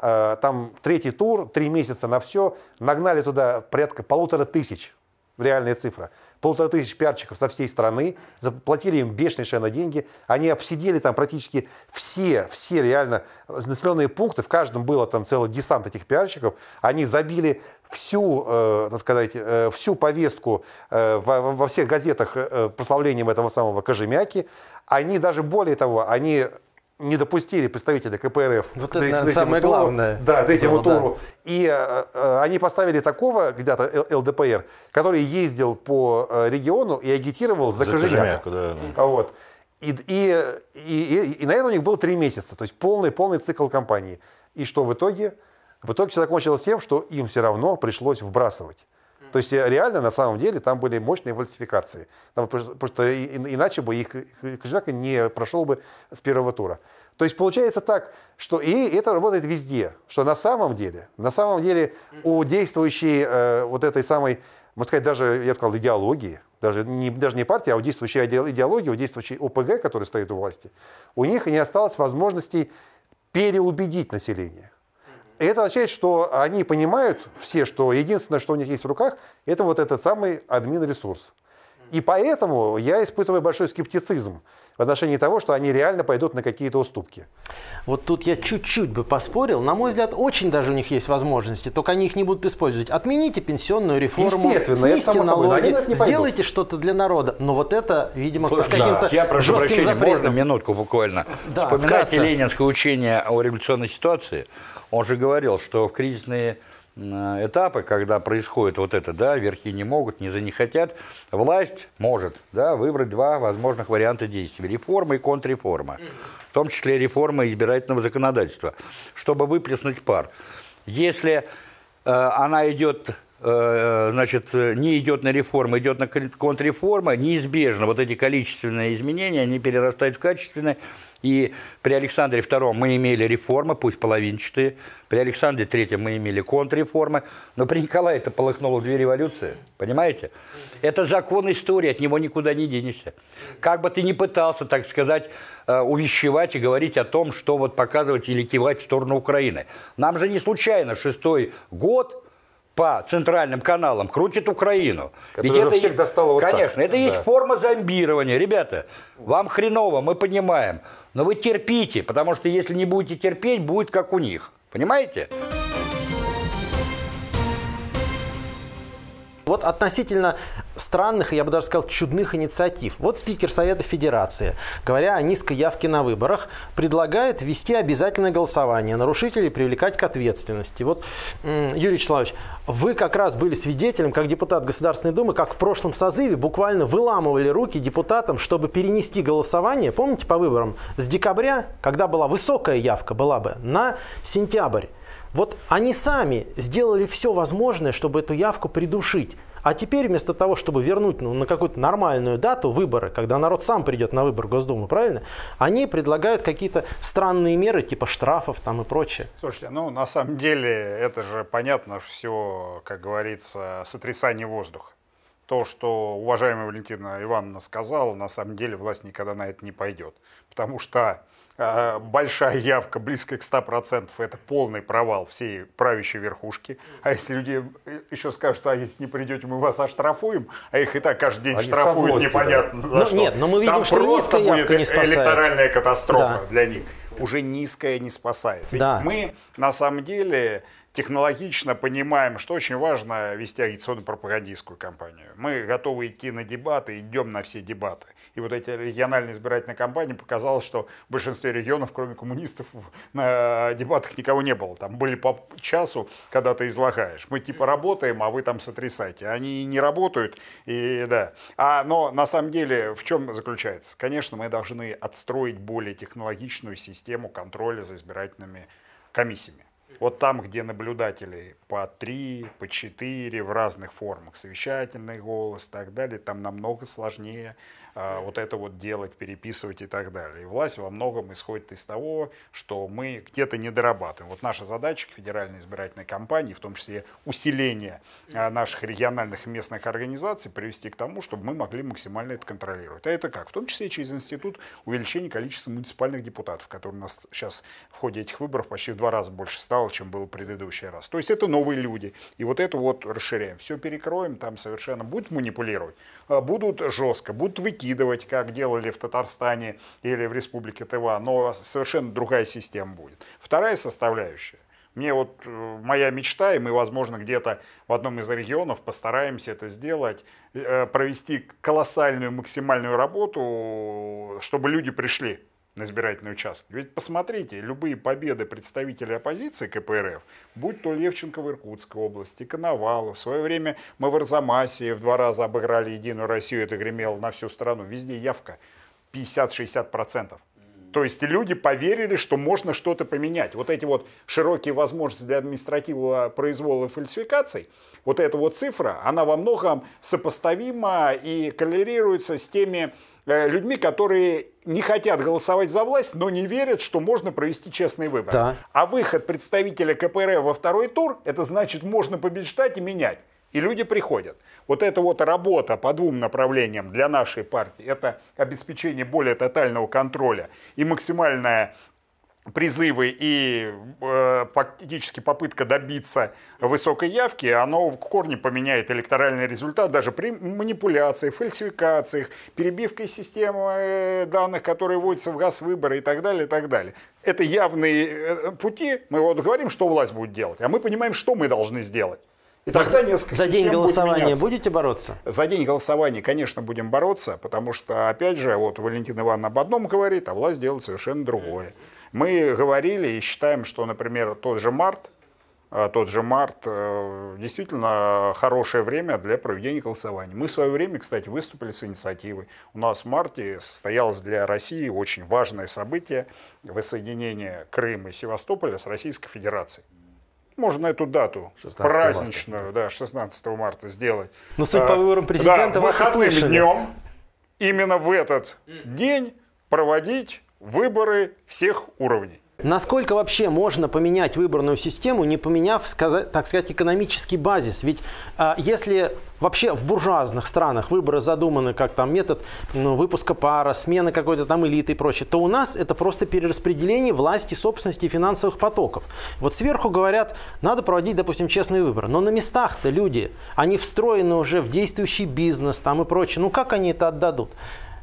э, там третий тур, три месяца на все, нагнали туда порядка полутора тысяч, реальная цифра, Полтора тысяч пиарчиков со всей страны, заплатили им бешеные совершенно деньги, они обсидели там практически все, все реально населенные пункты, в каждом было там целый десант этих пиарщиков, они забили всю, э, так сказать, э, всю повестку э, во, во всех газетах э, прославлением этого самого Кожемяки, они даже более того, они не допустили представителя КПРФ вот это, наверное, самое туру, главное. Да, к этому было, туру. Да. И э, э, они поставили такого где-то ЛДПР, который ездил по э, региону и агитировал за, за Кожемяку. Да, да. Вот. И, и, и, и на это у них было три месяца, то есть полный, полный цикл кампании. И что в итоге? В итоге все закончилось тем, что им все равно пришлось вбрасывать. То есть реально, на самом деле, там были мощные фальсификации. Там, потому что иначе бы их Кожевяка не прошел бы с первого тура. То есть получается так, что и это работает везде, что на самом деле, на самом деле у действующей э, вот этой самой, можно сказать, даже, я бы сказал, идеологии, даже не, даже не партии, а у действующей идеологии, у действующей ОПГ, которая стоит у власти, у них не осталось возможностей переубедить население. И это означает, что они понимают все, что единственное, что у них есть в руках, это вот этот самый админ-ресурс. И поэтому я испытываю большой скептицизм в отношении того, что они реально пойдут на какие-то уступки. Вот тут я чуть-чуть бы поспорил. На мой взгляд, очень даже у них есть возможности, только они их не будут использовать. Отмените пенсионную реформу, снизьте налоги, да, сделайте что-то для народа. Но вот это, видимо, Слушай, каким-то да. Я прошу прощения, запретом. можно минутку буквально? Да, Вспоминайте вкратце. ленинское учение о революционной ситуации – он же говорил, что в кризисные этапы, когда происходит вот это, да, верхи не могут, не за не хотят, власть может, да, выбрать два возможных варианта действий – реформа и контрреформа, в том числе реформа избирательного законодательства, чтобы выплеснуть пар. Если э, она идет Э, значит, не идет на реформы, идет на контрреформа, неизбежно вот эти количественные изменения, они перерастают в качественные. И при Александре II мы имели реформы, пусть половинчатые, при Александре III мы имели контрреформы, но при Николае это полыхнуло две революции, понимаете? Это закон истории, от него никуда не денешься. Как бы ты ни пытался, так сказать, э, увещевать и говорить о том, что вот показывать или кивать в сторону Украины. Нам же не случайно шестой год – по центральным каналам крутит Украину. Которая Ведь это всех достало вот Конечно, так. это да. есть форма зомбирования. Ребята, вам хреново, мы понимаем. Но вы терпите, потому что если не будете терпеть, будет как у них. Понимаете? Вот относительно странных, я бы даже сказал, чудных инициатив. Вот спикер Совета Федерации, говоря о низкой явке на выборах, предлагает ввести обязательное голосование, нарушителей привлекать к ответственности. Вот, Юрий Вячеславович, вы как раз были свидетелем, как депутат Государственной Думы, как в прошлом созыве буквально выламывали руки депутатам, чтобы перенести голосование, помните, по выборам, с декабря, когда была высокая явка, была бы, на сентябрь. Вот они сами сделали все возможное, чтобы эту явку придушить. А теперь вместо того, чтобы вернуть ну, на какую-то нормальную дату выборы, когда народ сам придет на выбор Госдумы, правильно? Они предлагают какие-то странные меры, типа штрафов там и прочее. Слушайте, ну на самом деле это же понятно все, как говорится, сотрясание воздуха. То, что уважаемая Валентина Ивановна сказала, на самом деле власть никогда на это не пойдет. Потому что а, большая явка, близко к 100%, это полный провал всей правящей верхушки. А если люди э, еще скажут, а если не придете, мы вас оштрафуем, а их и так каждый день Они штрафуют, злости, непонятно да. Ну, за ну, что. Нет, но мы видим, Там что просто будет не электоральная катастрофа да. для них. Уже низкая не спасает. Ведь да. мы на самом деле технологично понимаем, что очень важно вести агитационно-пропагандистскую кампанию. Мы готовы идти на дебаты, идем на все дебаты. И вот эти региональные избирательные кампании показалось, что в большинстве регионов, кроме коммунистов, на дебатах никого не было. Там были по часу, когда ты излагаешь. Мы типа работаем, а вы там сотрясайте. Они не работают, и да. А, но на самом деле в чем заключается? Конечно, мы должны отстроить более технологичную систему контроля за избирательными комиссиями. Вот там, где наблюдатели по три, по четыре в разных формах, совещательный голос и так далее, там намного сложнее а, вот это вот делать, переписывать и так далее. И власть во многом исходит из того, что мы где-то не дорабатываем. Вот наша задача к Федеральной избирательной кампании, в том числе усиление а, наших региональных и местных организаций, привести к тому, чтобы мы могли максимально это контролировать. А это как? В том числе через институт увеличения количества муниципальных депутатов, которые у нас сейчас в ходе этих выборов почти в два раза больше стало, чем было в предыдущий раз. То есть это новые люди. И вот это вот расширяем. Все перекроем, там совершенно будут манипулировать, а, будут жестко, будут выкидывать выкидывать, как делали в Татарстане или в Республике Тыва, но совершенно другая система будет. Вторая составляющая. Мне вот э, моя мечта, и мы, возможно, где-то в одном из регионов постараемся это сделать, э, провести колоссальную максимальную работу, чтобы люди пришли на избирательный участок. Ведь посмотрите, любые победы представителей оппозиции КПРФ, будь то Левченко в Иркутской области, Коновалов, в свое время мы в Арзамасе в два раза обыграли Единую Россию, это гремело на всю страну, везде явка 50-60%. То есть люди поверили, что можно что-то поменять. Вот эти вот широкие возможности для административного произвола и фальсификаций, вот эта вот цифра, она во многом сопоставима и коллерируется с теми э, людьми, которые не хотят голосовать за власть, но не верят, что можно провести честный выбор. Да. А выход представителя КПРФ во второй тур, это значит, можно побеждать и менять. И люди приходят. Вот эта вот работа по двум направлениям для нашей партии – это обеспечение более тотального контроля и максимальная призывы и э, фактически попытка добиться высокой явки, оно в корне поменяет электоральный результат даже при манипуляциях, фальсификациях, перебивкой системы э, данных, которые вводятся в газ выборы и так далее, и так далее. Это явные э, пути, мы вот говорим, что власть будет делать, а мы понимаем, что мы должны сделать. И тогда несколько За день голосования будете бороться? За день голосования, конечно, будем бороться, потому что, опять же, вот Валентин Ивановна об одном говорит, а власть делает совершенно другое. Мы говорили и считаем, что, например, тот же март, э, тот же март, э, действительно хорошее время для проведения голосования. Мы в свое время, кстати, выступили с инициативой. У нас в марте состоялось для России очень важное событие – воссоединение Крыма и Севастополя с Российской Федерацией. Можно эту дату праздничную, марта. да, 16 марта сделать. Но суть по а, выборам президента да, вас выходным услышали. днем, именно в этот день проводить выборы всех уровней. Насколько вообще можно поменять выборную систему, не поменяв, так сказать, экономический базис? Ведь а, если вообще в буржуазных странах выборы задуманы как там метод ну, выпуска пара, смены какой-то там элиты и прочее, то у нас это просто перераспределение власти, собственности и финансовых потоков. Вот сверху говорят, надо проводить, допустим, честные выборы. Но на местах-то люди, они встроены уже в действующий бизнес там и прочее. Ну как они это отдадут?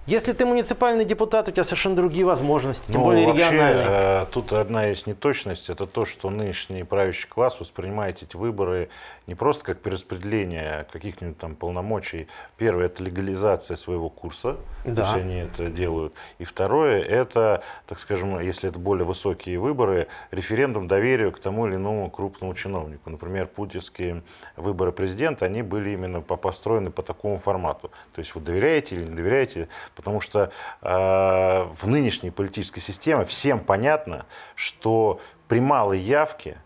Если ты муниципальный депутат, у тебя совершенно другие возможности, тем ну, более вообще, региональные. Э, тут одна есть неточность, это то, что нынешний правящий класс воспринимает эти выборы не просто как перераспределение каких-нибудь там полномочий. Первое, это легализация своего курса, да. то есть они это делают. И второе, это, так скажем, если это более высокие выборы, референдум доверия к тому или иному крупному чиновнику. Например, путинские выборы президента, они были именно построены по такому формату. То есть вы доверяете или не доверяете Потому что э, в нынешней политической системе всем понятно, что при малой явке,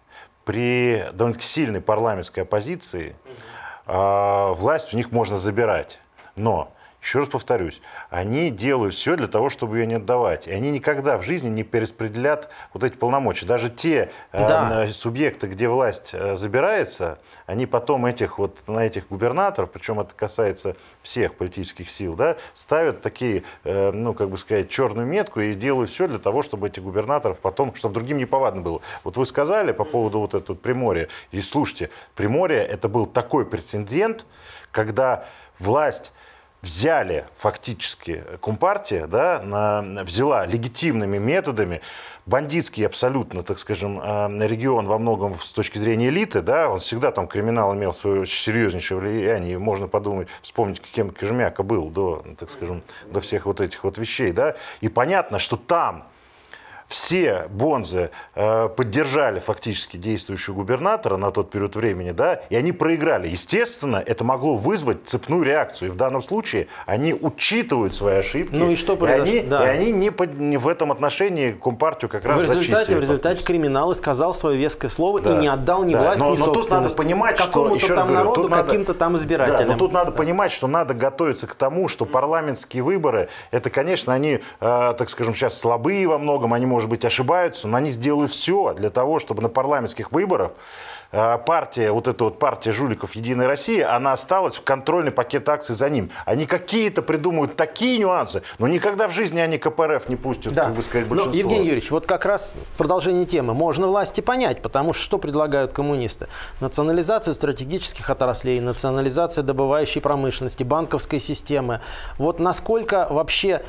при довольно-таки сильной парламентской оппозиции э, власть у них можно забирать. Но еще раз повторюсь, они делают все для того, чтобы ее не отдавать. И они никогда в жизни не перераспределят вот эти полномочия. Даже те э, да. э, субъекты, где власть э, забирается, они потом этих вот, на этих губернаторов, причем это касается всех политических сил, да, ставят такие, э, ну, как бы сказать, черную метку и делают все для того, чтобы этих губернаторов потом, чтобы другим не повадно было. Вот вы сказали по поводу вот этого Приморья. И слушайте, Приморье это был такой прецедент, когда власть взяли фактически э, Компартия, да, на, взяла легитимными методами бандитский абсолютно, так скажем, э, регион во многом с точки зрения элиты, да, он всегда там криминал имел свое серьезнейшее влияние, можно подумать, вспомнить, кем Кожемяка был до, ну, так скажем, до всех вот этих вот вещей, да, и понятно, что там все бонзы э, поддержали фактически действующего губернатора на тот период времени, да, и они проиграли. Естественно, это могло вызвать цепную реакцию. И в данном случае они учитывают свои ошибки. Ну и что произошло? И они, да. и они не, под, не в этом отношении Компартию как раз в результате, зачистили. В результате фактически. криминал и сказал свое веское слово да. и не отдал ни да. власть, но, ни но собственность. Но тут надо понимать, что... Еще там говорю, народу, каким-то там избирателям. Да, но тут надо да. понимать, что надо готовиться к тому, что парламентские выборы, это, конечно, они, э, так скажем, сейчас слабые во многом, они, может может быть, ошибаются, но они сделают все для того, чтобы на парламентских выборах э, партия, вот эта вот партия жуликов «Единая Россия», она осталась в контрольный пакет акций за ним. Они какие-то придумывают такие нюансы, но никогда в жизни они КПРФ не пустят, да. как бы сказать, большинство. Но, Евгений Юрьевич, вот как раз продолжение темы. Можно власти понять, потому что что предлагают коммунисты? Национализацию стратегических отраслей, национализация добывающей промышленности, банковской системы. Вот насколько вообще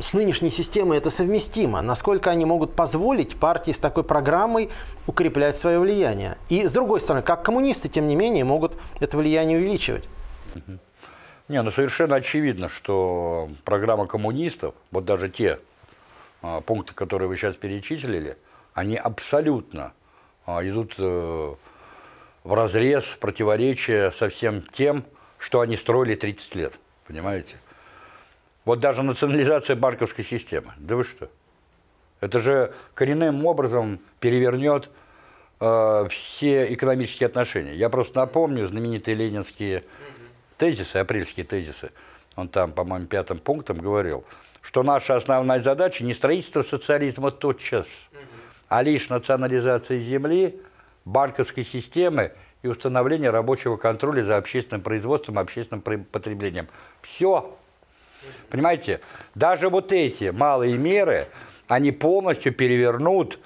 с нынешней системой это совместимо, насколько они могут позволить партии с такой программой укреплять свое влияние. И с другой стороны, как коммунисты, тем не менее, могут это влияние увеличивать. Не, ну совершенно очевидно, что программа коммунистов, вот даже те а, пункты, которые вы сейчас перечислили, они абсолютно а, идут э, в разрез, противоречие со всем тем, что они строили 30 лет. Понимаете? Вот даже национализация банковской системы. Да вы что? Это же коренным образом перевернет э, все экономические отношения. Я просто напомню знаменитые ленинские тезисы, апрельские тезисы. Он там, по-моему, пятым пунктом говорил, что наша основная задача не строительство социализма тотчас, а лишь национализация земли, банковской системы и установление рабочего контроля за общественным производством, общественным потреблением. Все Понимаете, даже вот эти малые меры, они полностью перевернут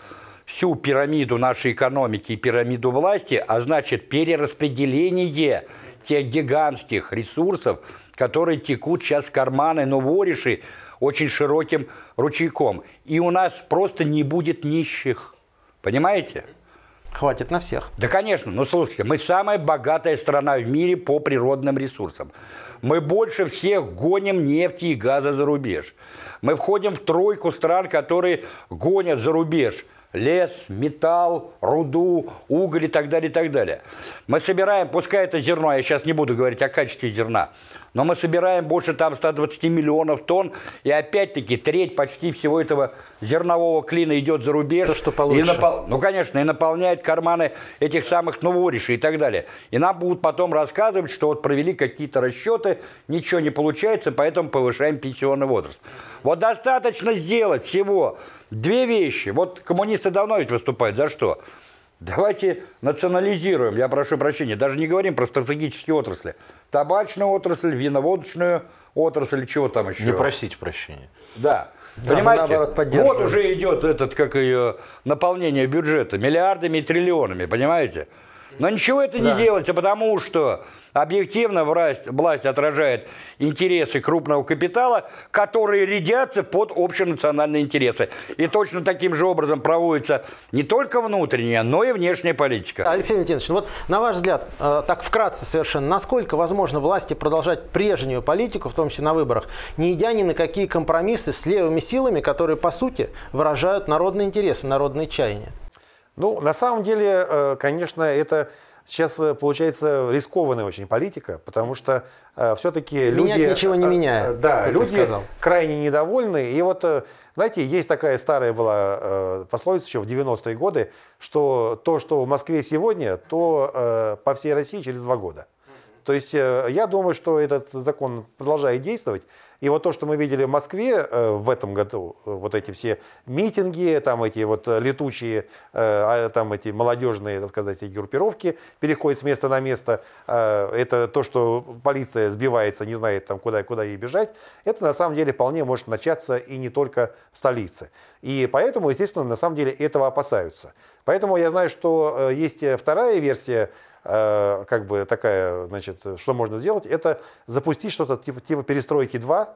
всю пирамиду нашей экономики и пирамиду власти, а значит перераспределение тех гигантских ресурсов, которые текут сейчас в карманы новориши очень широким ручейком. И у нас просто не будет нищих. Понимаете? Хватит на всех. Да, конечно. Ну, слушайте, мы самая богатая страна в мире по природным ресурсам. Мы больше всех гоним нефти и газа за рубеж. Мы входим в тройку стран, которые гонят за рубеж – лес, металл, руду, уголь и так далее, и так далее. Мы собираем, пускай это зерно, я сейчас не буду говорить о качестве зерна, но мы собираем больше там 120 миллионов тонн, и опять-таки треть почти всего этого зернового клина идет за рубеж. То, что получше. И напол... Ну, конечно, и наполняет карманы этих самых новоришей и так далее. И нам будут потом рассказывать, что вот провели какие-то расчеты, ничего не получается, поэтому повышаем пенсионный возраст. Вот достаточно сделать всего – Две вещи. Вот коммунисты давно ведь выступают. За что? Давайте национализируем, я прошу прощения, даже не говорим про стратегические отрасли. Табачную отрасль, виноводочную отрасль, чего там еще? Не просить прощения. Да. да Понимаете, наоборот, вот уже идет этот, как ее, наполнение бюджета миллиардами и триллионами, понимаете? Но ничего это да. не делается, потому что объективно власть, власть отражает интересы крупного капитала, которые рядятся под общенациональные интересы. И точно таким же образом проводится не только внутренняя, но и внешняя политика. Алексей Валентинович, вот на ваш взгляд, э, так вкратце совершенно, насколько возможно власти продолжать прежнюю политику, в том числе на выборах, не идя ни на какие компромиссы с левыми силами, которые, по сути, выражают народные интересы, народные чаяния? Ну, на самом деле, э, конечно, это сейчас э, получается рискованная очень политика, потому что э, все-таки люди... Менять ничего не меняет. да, люди крайне недовольны. И вот, знаете, есть такая старая была пословица еще в 90-е годы, что то, что в Москве сегодня, то по всей России через два года. То есть я думаю, что этот закон продолжает действовать. И вот то, что мы видели в Москве э, в этом году, э, вот эти все митинги, там эти вот летучие, э, а, там эти молодежные, так сказать, группировки переходят с места на место, это то, что полиция сбивается, не знает там куда, куда ей бежать, это на самом деле вполне может начаться и не только в столице. И поэтому, естественно, на самом деле этого опасаются. Поэтому я знаю, что есть вторая версия Э, как бы такая, значит, что можно сделать, это запустить что-то типа, типа перестройки 2,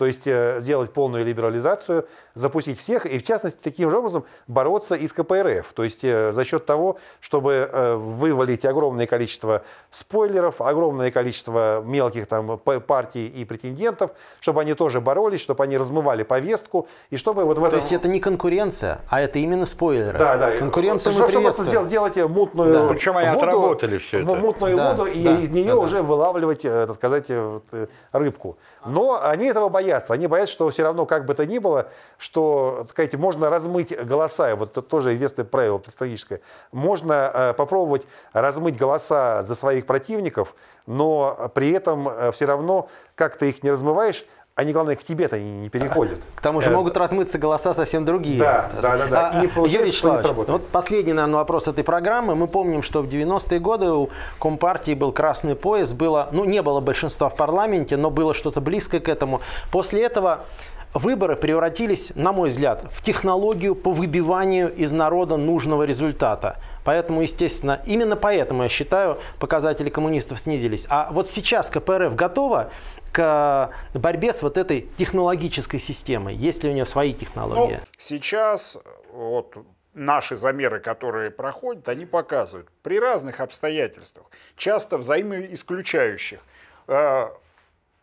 то есть э, сделать полную либерализацию, запустить всех и, в частности, таким же образом бороться и с КПРФ. То есть э, за счет того, чтобы э, вывалить огромное количество спойлеров, огромное количество мелких там партий и претендентов, чтобы они тоже боролись, чтобы они размывали повестку и чтобы вот в этом... То есть это не конкуренция, а это именно спойлеры. Да, да. Конкуренция мы Чтобы сделать, сделать мутную да. Причем они воду, отработали все это. Мутную да, воду да, и да, из нее да, уже да. вылавливать, так сказать, рыбку. Но они этого боятся боятся. Они боятся, что все равно, как бы то ни было, что, сказать, можно размыть голоса. Вот это тоже известное правило стратегическое. Можно э, попробовать размыть голоса за своих противников, но при этом э, все равно, как ты их не размываешь, они, главное, к тебе-то не переходят. К тому же э, могут размыться голоса совсем другие. Да, да, да. да. А, вот последний, наверное, вопрос этой программы. Мы помним, что в 90-е годы у Компартии был красный пояс, было, ну, не было большинства в парламенте, но было что-то близкое к этому. После этого выборы превратились, на мой взгляд, в технологию по выбиванию из народа нужного результата. Поэтому, естественно, именно поэтому, я считаю, показатели коммунистов снизились. А вот сейчас КПРФ готова к борьбе с вот этой технологической системой, есть ли у нее свои технологии? Ну, сейчас вот наши замеры, которые проходят, они показывают при разных обстоятельствах, часто взаимоисключающих, э,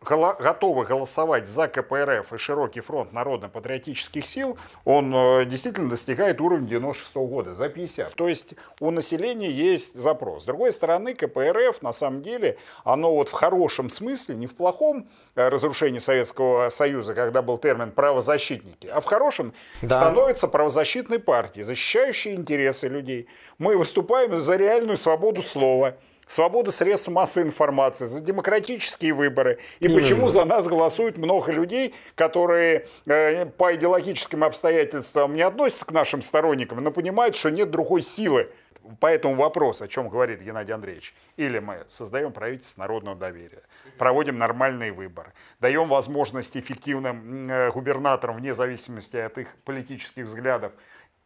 готовы голосовать за КПРФ и широкий фронт народно-патриотических сил, он э, действительно достигает уровня 96 -го года, за 50. То есть у населения есть запрос. С другой стороны, КПРФ на самом деле, оно вот в хорошем смысле, не в плохом э, разрушении Советского Союза, когда был термин правозащитники, а в хорошем да. становится правозащитной партией, защищающей интересы людей. Мы выступаем за реальную свободу слова свободу средств массовой информации, за демократические выборы. И почему за нас голосуют много людей, которые э, по идеологическим обстоятельствам не относятся к нашим сторонникам, но понимают, что нет другой силы. Поэтому вопрос, о чем говорит Геннадий Андреевич. Или мы создаем правительство народного доверия, проводим нормальные выборы, даем возможность эффективным э, губернаторам, вне зависимости от их политических взглядов,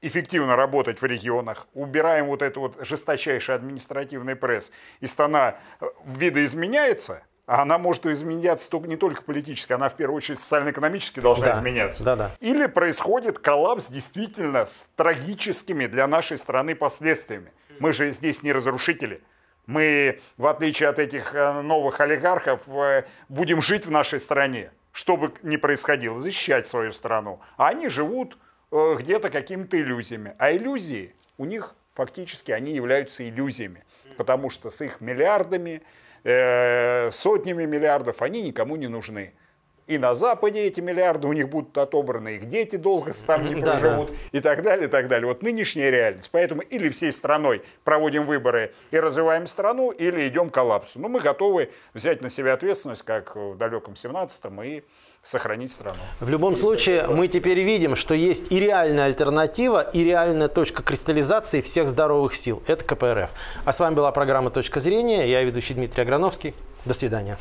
эффективно работать в регионах, убираем вот этот вот жесточайший административный пресс, и страна э, видоизменяется, а она может изменяться не только политически, она в первую очередь социально-экономически должна да, изменяться. Да, да. Или происходит коллапс действительно с трагическими для нашей страны последствиями. Мы же здесь не разрушители. Мы, в отличие от этих э, новых олигархов, э, будем жить в нашей стране, что бы ни происходило, защищать свою страну. А они живут Э, где-то какими-то иллюзиями. А иллюзии у них фактически они являются иллюзиями, потому что с их миллиардами, э, сотнями миллиардов они никому не нужны и на Западе эти миллиарды у них будут отобраны, их дети долго там не <laughs> проживут и так далее, и так далее. Вот нынешняя реальность. Поэтому или всей страной проводим выборы и развиваем страну, или идем к коллапсу. Но мы готовы взять на себя ответственность, как в далеком 17-м, и сохранить страну. В любом случае, мы теперь видим, что есть и реальная альтернатива, и реальная точка кристаллизации всех здоровых сил. Это КПРФ. А с вами была программа «Точка зрения». Я ведущий Дмитрий Аграновский. До свидания.